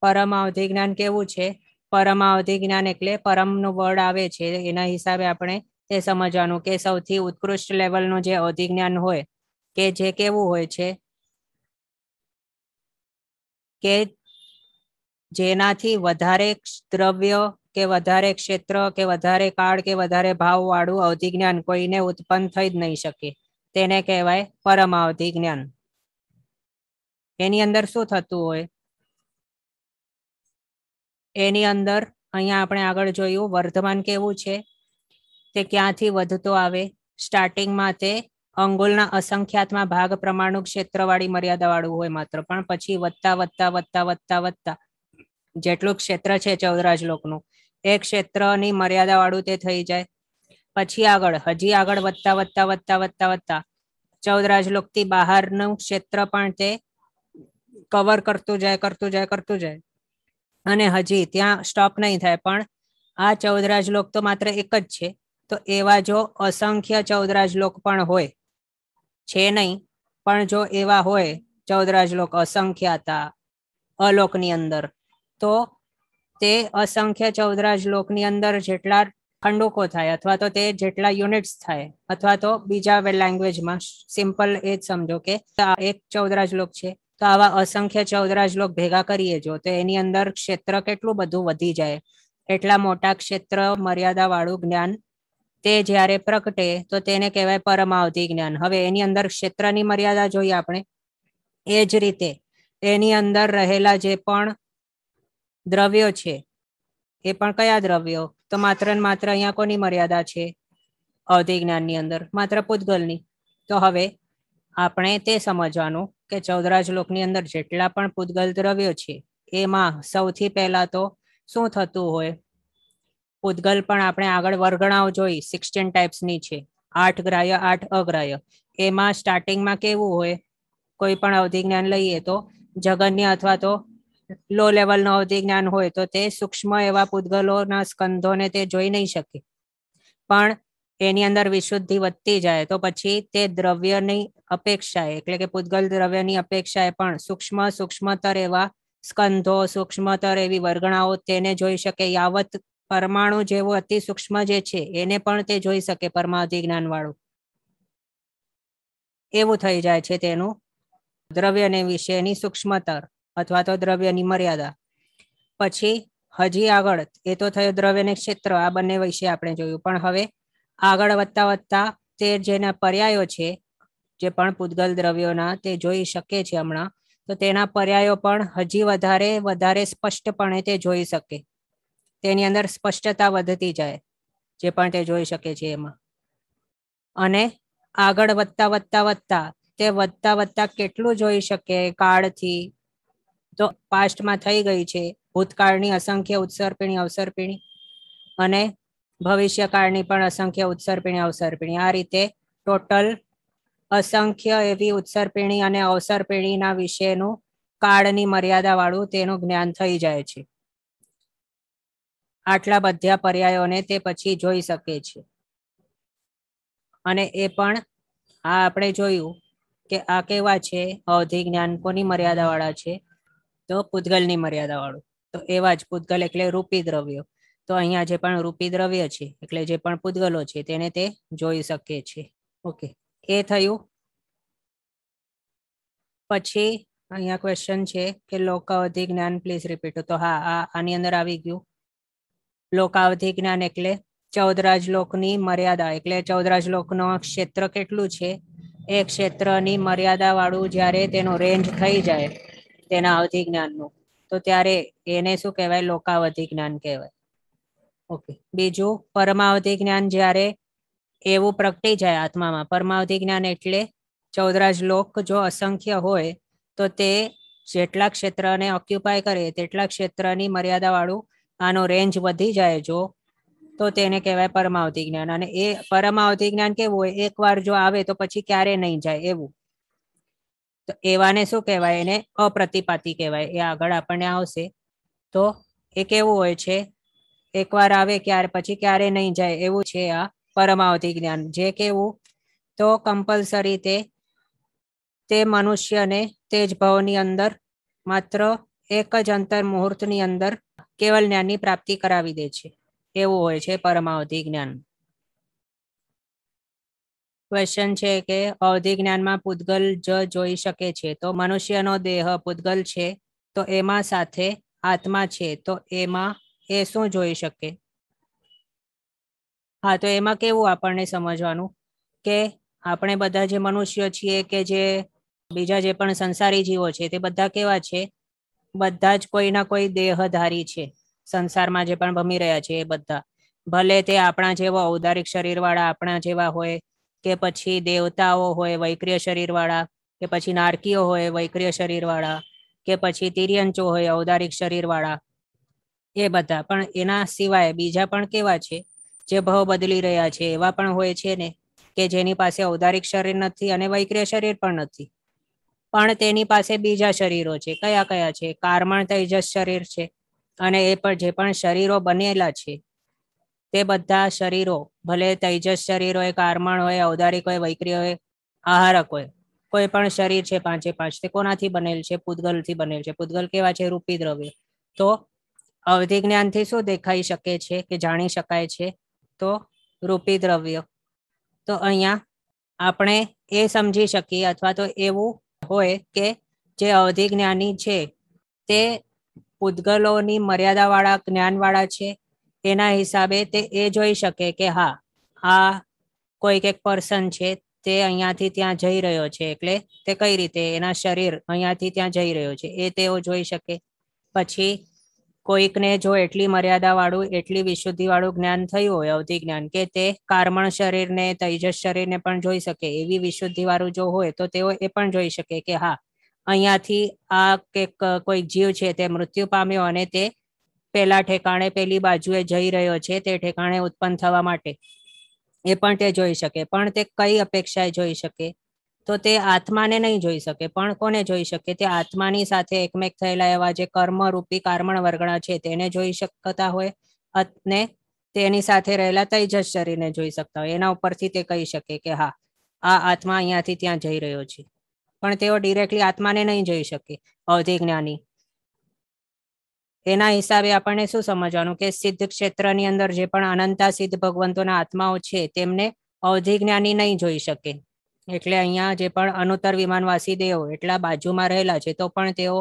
પરમાવધિ જ્ઞાન કેવું છે પરમાવધિ જ્ઞાન એટલે પરમનું વર્ડ આવે છે એના હિસાબે આપણે તે સમજવાનું કે સૌથી ઉત્કૃષ્ટ લેવલનું જે અધિજ્ઞાન હોય કે જે કેવું હોય છે કે જેનાથી વધારે દ્રવ્ય કે વધારે ક્ષેત્ર કે વધારે કાળ કે વધારે ભાવ વાળું અવધિ જ્ઞાન કોઈને ઉત્પન્ન થઈ જ નહીં શકે તેને કહેવાય પરમાવધિ જ્ઞાન એની અંદર શું થતું હોય એની અંદર અહીંયા આપણે આગળ જોયું વર્ધમાન કેવું છે તે ક્યાંથી વધતો આવે સ્ટાર્ટિંગમાં તે અંગુલના અસંખ્યાતમાં ભાગ પ્રમાણનું ક્ષેત્રવાળી મર્યાદાવાળું હોય માત્ર પણ પછી વધતા વધતા વધતા વધતા વધતા જેટલું ક્ષેત્ર છે ચૌદરાજ લોકનું એ ક્ષેત્રની મર્યાદા વાળું તે થઈ જાય પછી આગળ હજી આગળ વધતા વધતા વધતા વધતા વધતા ચૌદરાજ લોકથી બહારનું ક્ષેત્ર પણ તે કવર કરતું જાય કરતું જાય કરતું જાય અને હજી ત્યાં સ્ટોપ નહીં થાય પણ આ ચૌદરાજ લોક તો માત્ર એક જ છે તો એવા જો અસંખ્ય ચૌદરાજ લોક પણ હોય છે નહીં પણ જો એવા હોય ચૌદરાજ લોક અસંખ્ય હતા અલોકની અંદર તો તે અસંખ્ય ચૌદરાજ લોકની અંદર જેટલા ખંડુકો થાય અથવા તો તે જેટલા યુનિટ્સ થાય અથવા તો બીજા લેંગ્વેજમાં સિમ્પલ એ જ સમજો કે આ એક ચૌદરાજ લોક છે તો આવા અસંખ્ય ચૌદરાજ લોક ભેગા કરીએ જો તો એની અંદર ક્ષેત્ર કેટલું બધું વધી જાય એટલા મોટા ક્ષેત્ર મર્યાદાવાળું જ્ઞાન તે જ્યારે પ્રગટે તો તેને કહેવાય પરમાવધિ જ્ઞાન હવે એની અંદર ક્ષેત્રની મર્યાદા જોઈએ આપણે એ જ રીતે એની અંદર રહેલા જે પણ દ્રવ્યો છે એ પણ કયા દ્રવ્યો તો માત્ર ને માત્ર અહીંયા કોની મર્યાદા છે અવધિ જ્ઞાનની અંદર માત્ર પૂતગલની તો હવે આપણે તે સમજવાનું કે ચૌદરા લોકની અંદર જેટલા પણ પૂતગલ દ્રવ્યો છે એમાં સૌથી પહેલા તો શું થતું હોય પૂતગલ પણ આપણે આગળ વર્ગણાઓ જોઈ સિક્સટીન ટાઈપ્સની છે આઠ ગ્રાહ્ય આઠ અગ્રહ્ય એમાં સ્ટાર્ટિંગમાં કેવું હોય કોઈ પણ અવધિ જ્ઞાન લઈએ તો જગન્ય અથવા તો લો લેવલ નો અવધિ જ્ઞાન હોય તો તે સૂક્ષ્મ એવા પૂતગલોના સ્કંધોને તે જોઈ નહીં શકે પણ એની અંદર વિશુદ્ધિ વધતી જાય તો પછી તે દ્રવ્યની અપેક્ષાએ એટલે કે પૂતગલ દ્રવ્યની અપેક્ષાએ પણ સૂક્ષ્મ સૂક્ષ્મતર એવા સ્કંધો સૂક્ષ્મતર એવી વર્ગણાઓ તેને જોઈ શકે યાવત પરમાણુ જેવો અતિ સૂક્ષ્મ જે છે એને પણ તે જોઈ શકે પરમાવધિ જ્ઞાન વાળું એવું થઈ જાય છે તેનું દ્રવ્યને વિશેની સૂક્ષ્મતર અથવા તો દ્રવ્યની મર્યાદા પછી હજી આગળ એ તો થયો દ્રવ્ય અને ક્ષેત્ર આ બંને વિશે આપણે જોયું પણ હવે આગળ વધતા વધતા તે જેના પર્યાયો છે જે પણ પૂતગલ દ્રવ્યોના તે જોઈ શકે છે હમણાં તો તેના પર્યાયો પણ હજી વધારે વધારે સ્પષ્ટપણે તે જોઈ શકે તેની અંદર સ્પષ્ટતા વધતી જાય જે પણ તે જોઈ શકે છે એમાં અને આગળ વધતા વધતા વધતા તે વધતા વધતા કેટલું જોઈ શકે કાળથી તો પાસ્ટમાં થઈ ગઈ છે ભૂતકાળની અસંખ્ય ઉત્સર્પિણી અવસર્પિણી અને ભવિષ્યકાળની પણ અસંખ્ય ઉત્સર્પિણી અવસર્પિણી આ રીતે ટોટલ અસંખ્ય એવી ઉત્સર્પિણી અને અવસર્પિણીના વિશેનું કાળની મર્યાદા વાળું તેનું જ્ઞાન થઈ જાય છે આટલા બધા પર્યાયોને તે પછી જોઈ શકે છે અને એ પણ આ આપણે જોયું કે આ કેવા છે અવધિ જ્ઞાન કોની મર્યાદા વાળા છે તો પૂતગલની મર્યાદા વાળું તો એવા જ પૂતગલ એટલે રૂપી દ્રવ્યો તો અહીંયા જે પણ રૂપી દ્રવ્ય છે એટલે જે પણ પૂતગલો છે તેને તે જોઈ શકે છે ઓકે એ થયું પછી અહીંયા ક્વેશ્ચન છે કે લોકાવધિ જ્ઞાન પ્લીઝ રિપીટ તો હા આ આની અંદર આવી ગયું લોકાવધિ જ્ઞાન એટલે ચૌદરાજ લોકની મર્યાદા એટલે ચૌદરાજ લોકનો ક્ષેત્ર કેટલું છે એ ક્ષેત્રની મર્યાદા વાળું જ્યારે તેનો રેન્જ થઈ જાય તેના અવધિ જ્ઞાનનું તો ત્યારે એને શું કહેવાય લોકાવધિ જ્ઞાન કહેવાય ઓકે બીજું પરમાવધિ જ્ઞાન જ્યારે એવું પ્રગટી જાય આત્મામાં પરમાવધિ જ્ઞાન એટલે ચૌદરાજ લોક જો અસંખ્ય હોય તો તે જેટલા ક્ષેત્રને ઓક્યુપાય કરે તેટલા ક્ષેત્રની મર્યાદાવાળું આનો રેન્જ વધી જાય જો તો તેને કહેવાય પરમાવધિ જ્ઞાન અને એ પરમાવધિ જ્ઞાન કેવું હોય એકવાર જો આવે તો પછી ક્યારે નહીં જાય એવું તો એવાને શું કહેવાય એને અપ્રતિપાતી કહેવાય એ આગળ આપણને આવશે તો એ કેવું હોય છે એકવાર આવે ક્યારે પછી ક્યારે નહીં જાય એવું છે આ પરમાવધિ જ્ઞાન જે કેવું તો કમ્પલસરી તે તે મનુષ્યને તેજ ભાવની અંદર માત્ર એક જ અંતર મુહૂર્તની અંદર કેવલ જ્ઞાનની પ્રાપ્તિ કરાવી દે છે એવું હોય છે પરમાવધિ જ્ઞાન ક્વેશ્ચન છે કે અવધિ જ્ઞાનમાં પૂતગલ જ જોઈ શકે છે તો મનુષ્યનો દેહ પૂતગલ છે તો એમાં સાથે આત્મા છે તો એમાં એ શું જોઈ શકે હા તો એમાં કેવું આપણને સમજવાનું કે આપણે બધા જે મનુષ્ય છીએ કે જે બીજા જે પણ સંસારી જીવો છે તે બધા કેવા છે બધા જ કોઈના કોઈ દેહધારી છે સંસારમાં જે પણ ભમી રહ્યા છે એ બધા ભલે તે આપણા જેવા ઔદારિક શરીરવાળા આપણા જેવા હોય કે પછી દેવતાઓ હોય વૈક્રિય શરીરવાળા કે પછી નારકીઓ હોય વૈક્રિય શરીરવાળા કે પછી તિર્યંચો હોય ઔદારિક શરીરવાળા એ બધા પણ એના સિવાય બીજા પણ કેવા છે જે ભાવ બદલી રહ્યા છે એવા પણ હોય છે ને કે જેની પાસે ઔદારિક શરીર નથી અને વૈક્રિય શરીર પણ નથી પણ તેની પાસે બીજા શરીરો છે કયા કયા છે કાર્મણ તૈજસ શરીર છે અને એ પણ જે પણ શરીરો બનેલા છે તે બધા શરીરો ભલે તૈજસ શરીર હોય કારમણ હોય ઔદારિક હોય વૈક્રિય હોય આહારક હોય કોઈ પણ શરીર છે પાંચે પાંચ તે કોનાથી બનેલ છે પૂતગલથી બનેલ છે પૂતગલ કેવા છે રૂપી દ્રવ્ય તો અવધિ જ્ઞાનથી શું દેખાઈ શકે છે કે જાણી શકાય છે તો રૂપી દ્રવ્ય તો અહીંયા આપણે એ સમજી શકીએ અથવા તો એવું હોય કે જે અવધિ જ્ઞાની છે તે પૂતગલોની મર્યાદાવાળા જ્ઞાનવાળા છે એના હિસાબે તે એ જોઈ શકે કે હા આ કોઈક એક પર્સન છે તે અહીંયાથી ત્યાં જઈ રહ્યો છે એટલે તે કઈ રીતે એના શરીર અહીંયાથી ત્યાં જઈ રહ્યો છે એ તેઓ જોઈ શકે પછી કોઈકને જો એટલી મર્યાદાવાળું એટલી વિશુદ્ધિવાળું જ્ઞાન થયું હોય અવધિ જ્ઞાન કે તે કાર્મણ શરીરને તૈજસ શરીરને પણ જોઈ શકે એવી વિશુદ્ધિવાળું જો હોય તો તેઓ એ પણ જોઈ શકે કે હા અહીંયાથી આ કે કોઈક જીવ છે તે મૃત્યુ પામ્યો અને તે પેલા ઠેકાણે પેલી બાજુએ જઈ રહ્યો છે તે ઠેકાણે ઉત્પન્ન થવા માટે એ પણ તે જોઈ શકે પણ તે કઈ અપેક્ષાએ જોઈ શકે તો તે આત્માને નહીં જોઈ શકે પણ કોને જોઈ શકે તે આત્માની સાથે એકમેક થયેલા એવા જે કર્મરૂપી કારમણ વર્ગણા છે તેને જોઈ શકતા હોય અને તેની સાથે રહેલા તૈજસ શરીરને જોઈ શકતા હોય એના ઉપરથી તે કહી શકે કે હા આ આત્મા અહીંયાથી ત્યાં જઈ રહ્યો છે પણ તેઓ ડિરેક્ટલી આત્માને નહીં જોઈ શકે અવધિ જ્ઞાની એના હિસાબે આપણને શું સમજવાનું કે સિદ્ધ ક્ષેત્રની અંદર જે પણ અનંતા સિદ્ધ ભગવંતોના આત્માઓ છે તેમને અવધિ જ્ઞાની નહીં જોઈ શકે એટલે અહીંયા જે પણ અનુતર વિમાનવાસી દેવો એટલા બાજુમાં રહેલા છે તો પણ તેઓ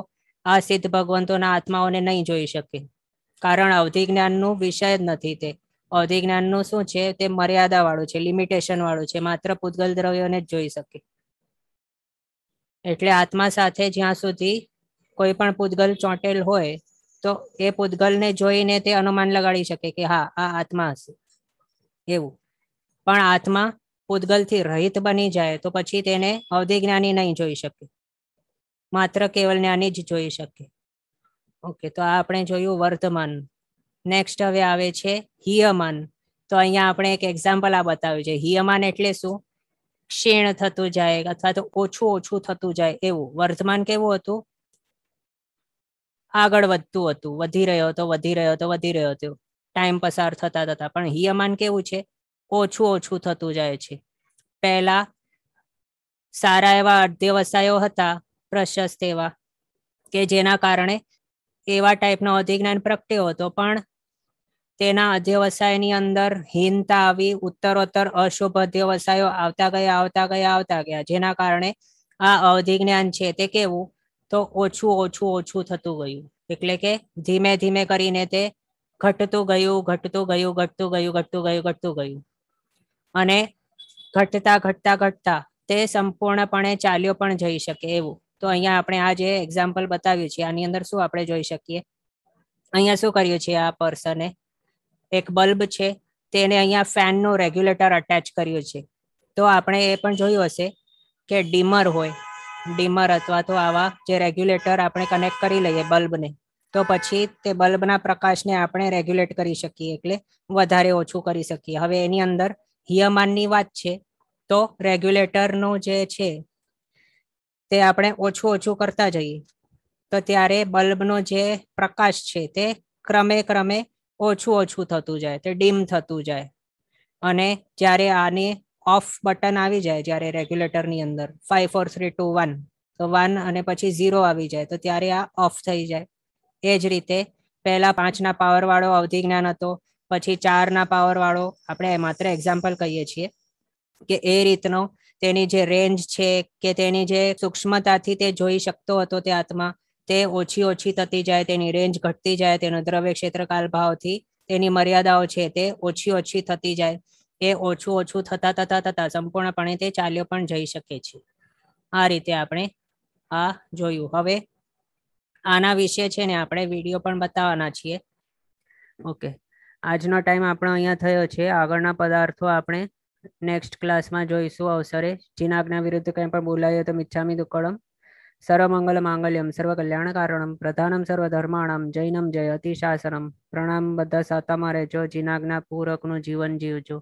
આ સિદ્ધ ભગવંતોના આત્માઓને નહીં જોઈ શકે કારણ અવધિ જ્ઞાનનું વિષય જ નથી તે અવધિ જ્ઞાનનું શું છે તે મર્યાદા વાળું છે લિમિટેશન વાળું છે માત્ર પૂતગલ દ્રવ્યોને જ જોઈ શકે એટલે આત્મા સાથે જ્યાં સુધી કોઈ પણ પૂતગલ ચોંટેલ હોય તો એ પૂતગલને જોઈને તે અનુમાન લગાડી શકે કે હા આ આત્મા હશે એવું પણ આત્મા પૂતગલથી રહિત બની જાય તો પછી તેને અવધિ જ્ઞાની નહીં જોઈ શકે માત્ર કેવલ જ્ઞાની જ જોઈ શકે ઓકે તો આ આપણે જોયું વર્તમાન નેક્સ્ટ હવે આવે છે હિયમાન તો અહીંયા આપણે એક એક્ઝામ્પલ આ બતાવ્યું છે હિયમાન એટલે શું ક્ષીણ થતું જાય અથવા તો ઓછું ઓછું થતું જાય એવું વર્તમાન કેવું હતું આગળ વધતું હતું વધી રહ્યો હતો વધી રહ્યો હતો વધી રહ્યો હતો ટાઈમ પસાર થતા થતા પણ હિયમાન કેવું છે ઓછું ઓછું થતું જાય છે પહેલા સારા એવા અધ્યવસાયો હતા પ્રશસ્ત એવા કે જેના કારણે એવા ટાઈપનો અધિજ્ઞાન પ્રગટ્યો હતો પણ તેના અધ્યવસાયની અંદર હીનતા આવી ઉત્તરોત્તર અશુભ અધ્યવસાયો આવતા ગયા આવતા ગયા આવતા ગયા જેના કારણે આ અવધિ જ્ઞાન છે તે કેવું તો ઓછું ઓછું ઓછું થતું ગયું એટલે કે ધીમે ધીમે કરીને તે ઘટતું ગયું ઘટતું ગયું ઘટતું ગયું ઘટતું ગયું ઘટતું ગયું અને ઘટતા ઘટતા ઘટતા તે સંપૂર્ણપણે ચાલ્યો પણ જઈ શકે એવું તો અહીંયા આપણે આ જે એક્ઝામ્પલ બતાવ્યું છે આની અંદર શું આપણે જોઈ શકીએ અહીંયા શું કર્યું છે આ પર્સને એક બલ્બ છે તેને અહીંયા ફેનનું રેગ્યુલેટર અટેચ કર્યું છે તો આપણે એ પણ જોયું હશે કે ડીમર હોય ડિમર અથવા તો આવા જે રેગ્યુલેટર આપણે કનેક્ટ કરી લઈએ બલ્બને તો પછી તે બલ્બના પ્રકાશને આપણે રેગ્યુલેટ કરી શકીએ એટલે વધારે ઓછું કરી શકીએ હવે એની અંદર હિયમાનની વાત છે તો રેગ્યુલેટરનું જે છે તે આપણે ઓછું ઓછું કરતા જઈએ તો ત્યારે બલ્બનો જે પ્રકાશ છે તે ક્રમે ક્રમે ઓછું ઓછું થતું જાય તે ડીમ થતું જાય અને જ્યારે આને ઓફ બટન આવી જાય જ્યારે રેગ્યુલેટરની અંદર five four three two one તો વન અને પછી ઝીરો આવી જાય તો ત્યારે આ ઓફ થઈ જાય એ જ રીતે પહેલા પાંચના પાવરવાળો અવધિ જ્ઞાન હતો પછી ચારના પાવરવાળો આપણે માત્ર એક્ઝામ્પલ કહીએ છીએ કે એ રીતનો તેની જે રેન્જ છે કે તેની જે સૂક્ષ્મતાથી તે જોઈ શકતો હતો તે આત્મા તે ઓછી ઓછી થતી જાય તેની રેન્જ ઘટતી જાય તેનો દ્રવ્ય ક્ષેત્રકાલ ભાવથી તેની મર્યાદાઓ છે તે ઓછી ઓછી થતી જાય એ ઓછું ઓછું થતા થતા થતા સંપૂર્ણપણે તે ચાલ્યો પણ જઈ શકે છે આ રીતે આપણે આ જોયું હવે આના વિશે છે ને આપણે વિડીયો પણ બતાવવાના છીએ ઓકે આજનો ટાઈમ આપણો અહીંયા થયો છે આગળના પદાર્થો આપણે નેક્સ્ટ ક્લાસમાં જોઈશું અવસરે જીનાજ્ઞા વિરુદ્ધ કંઈ પણ બોલાય તો મિચ્છામી દુક્કડમ સર્વમંગલ માંગલ્યમ સર્વકલ્યાણકારણમ પ્રધાનમ સર્વધર્માણમ જૈનમ જય અતિશાસનમ પ્રણામ બધા સાતામાં રહેજો જીનાજ્ઞા પૂરકનું જીવન જીવજો